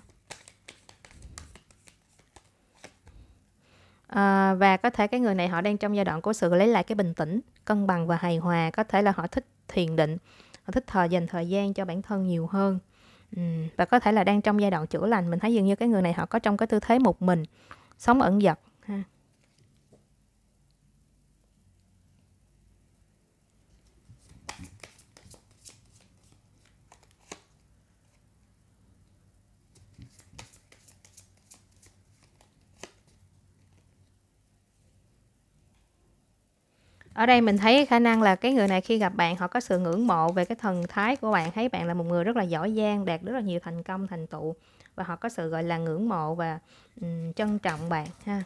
à, và có thể cái người này họ đang trong giai đoạn của sự lấy lại cái bình tĩnh cân bằng và hài hòa có thể là họ thích thiền định họ thích thời dành thời gian cho bản thân nhiều hơn ừ. và có thể là đang trong giai đoạn chữa lành mình thấy dường như cái người này họ có trong cái tư thế một mình sống ẩn dật ha ở đây mình thấy khả năng là cái người này khi gặp bạn họ có sự ngưỡng mộ về cái thần thái của bạn thấy bạn là một người rất là giỏi giang đạt rất là nhiều thành công thành tựu và họ có sự gọi là ngưỡng mộ và um, trân trọng bạn ha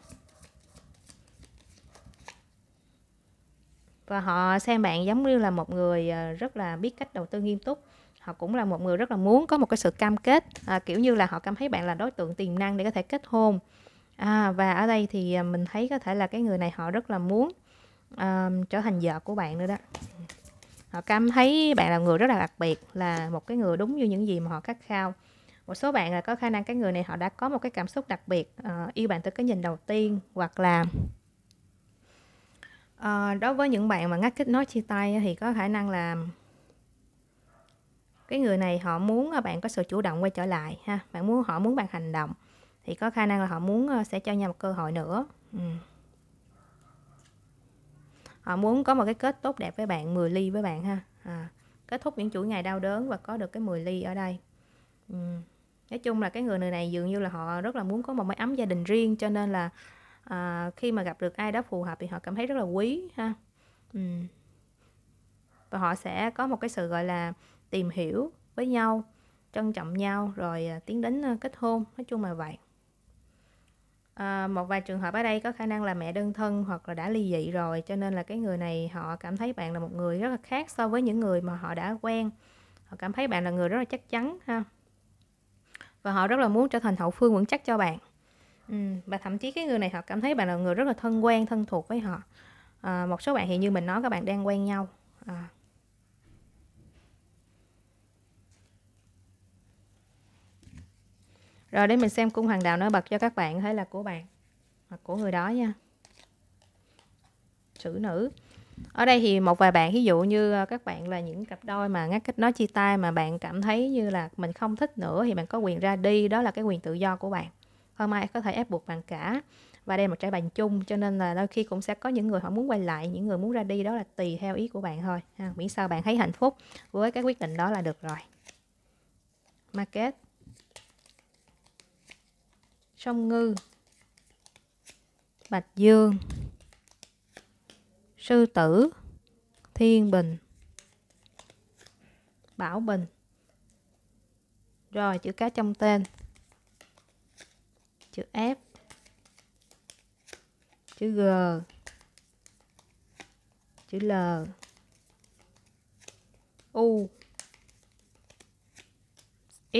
và họ xem bạn giống như là một người ờ, rất là biết cách đầu tư nghiêm túc họ cũng là một người rất là muốn có một cái sự cam kết à, kiểu như là họ cảm thấy bạn là đối tượng tiềm năng để có thể kết hôn à, và ở đây thì ờ, mình thấy có thể là cái người này họ rất là muốn um, trở thành vợ của bạn nữa đó họ cảm thấy bạn là người rất là đặc biệt là một cái người đúng như những gì mà họ khát khao một số bạn là có khả năng cái người này họ đã có một cái cảm xúc đặc biệt uh, yêu bạn từ cái nhìn đầu tiên hoặc là uh, đối với những bạn mà ngắt kết nối chia tay thì có khả năng là cái người này họ muốn ờ, bạn có sự chủ động quay trở lại ha bạn muốn họ muốn bạn hành động thì có khả năng là họ muốn sẽ cho nhau một cơ hội nữa ừ à, muốn có một cái kết tốt đẹp với bạn 10 ly với bạn ha à, kết thúc những chuỗi ngày đau đớn và có được cái 10 ly ở đây ừ. nói chung là cái người này dường như là họ rất là muốn có một mái ấm gia đình riêng cho nên là à, khi mà gặp được ai đó phù hợp thì họ cảm thấy rất là quý ha ừ. và họ sẽ có một cái sự gọi là tìm hiểu với nhau trân trọng nhau rồi à, tiến đến kết hôn nói chung là vậy à, một vài trường hợp ở đây có khả năng là mẹ đơn thân hoặc là đã ly dị rồi cho nên là cái người này họ cảm thấy bạn là một người rất là khác so với những người mà họ đã quen họ cảm thấy bạn là người rất là chắc chắn ha và họ rất là muốn trở thành hậu phương vững chắc cho bạn ừ, và thậm chí cái người này họ cảm thấy bạn là người rất là thân quen thân thuộc với họ à, một số bạn thì như mình nói các bạn đang quen nhau à, Rồi để mình xem cung hoàng đạo nó bật cho các bạn hay là của bạn hoặc của người đó nha. Sử nữ. Ở đây thì một vài bạn ví dụ như ờ, các bạn là những cặp đôi mà ngắt kết nói chia tay mà bạn cảm thấy như là mình không thích nữa thì bạn có quyền ra đi, đó là cái quyền tự do của bạn. Không ai có thể ép buộc bạn cả. Và đây là một trải bàn chung cho nên là đôi khi cũng sẽ có những người họ muốn quay lại, những người muốn ra đi đó là tùy theo ý của bạn thôi. Ha, miễn sao bạn thấy hạnh phúc với cái quyết định đó là được rồi. Market sông ngư bạch dương sư tử thiên bình bảo bình rồi chữ cái trong tên chữ f chữ g chữ l u x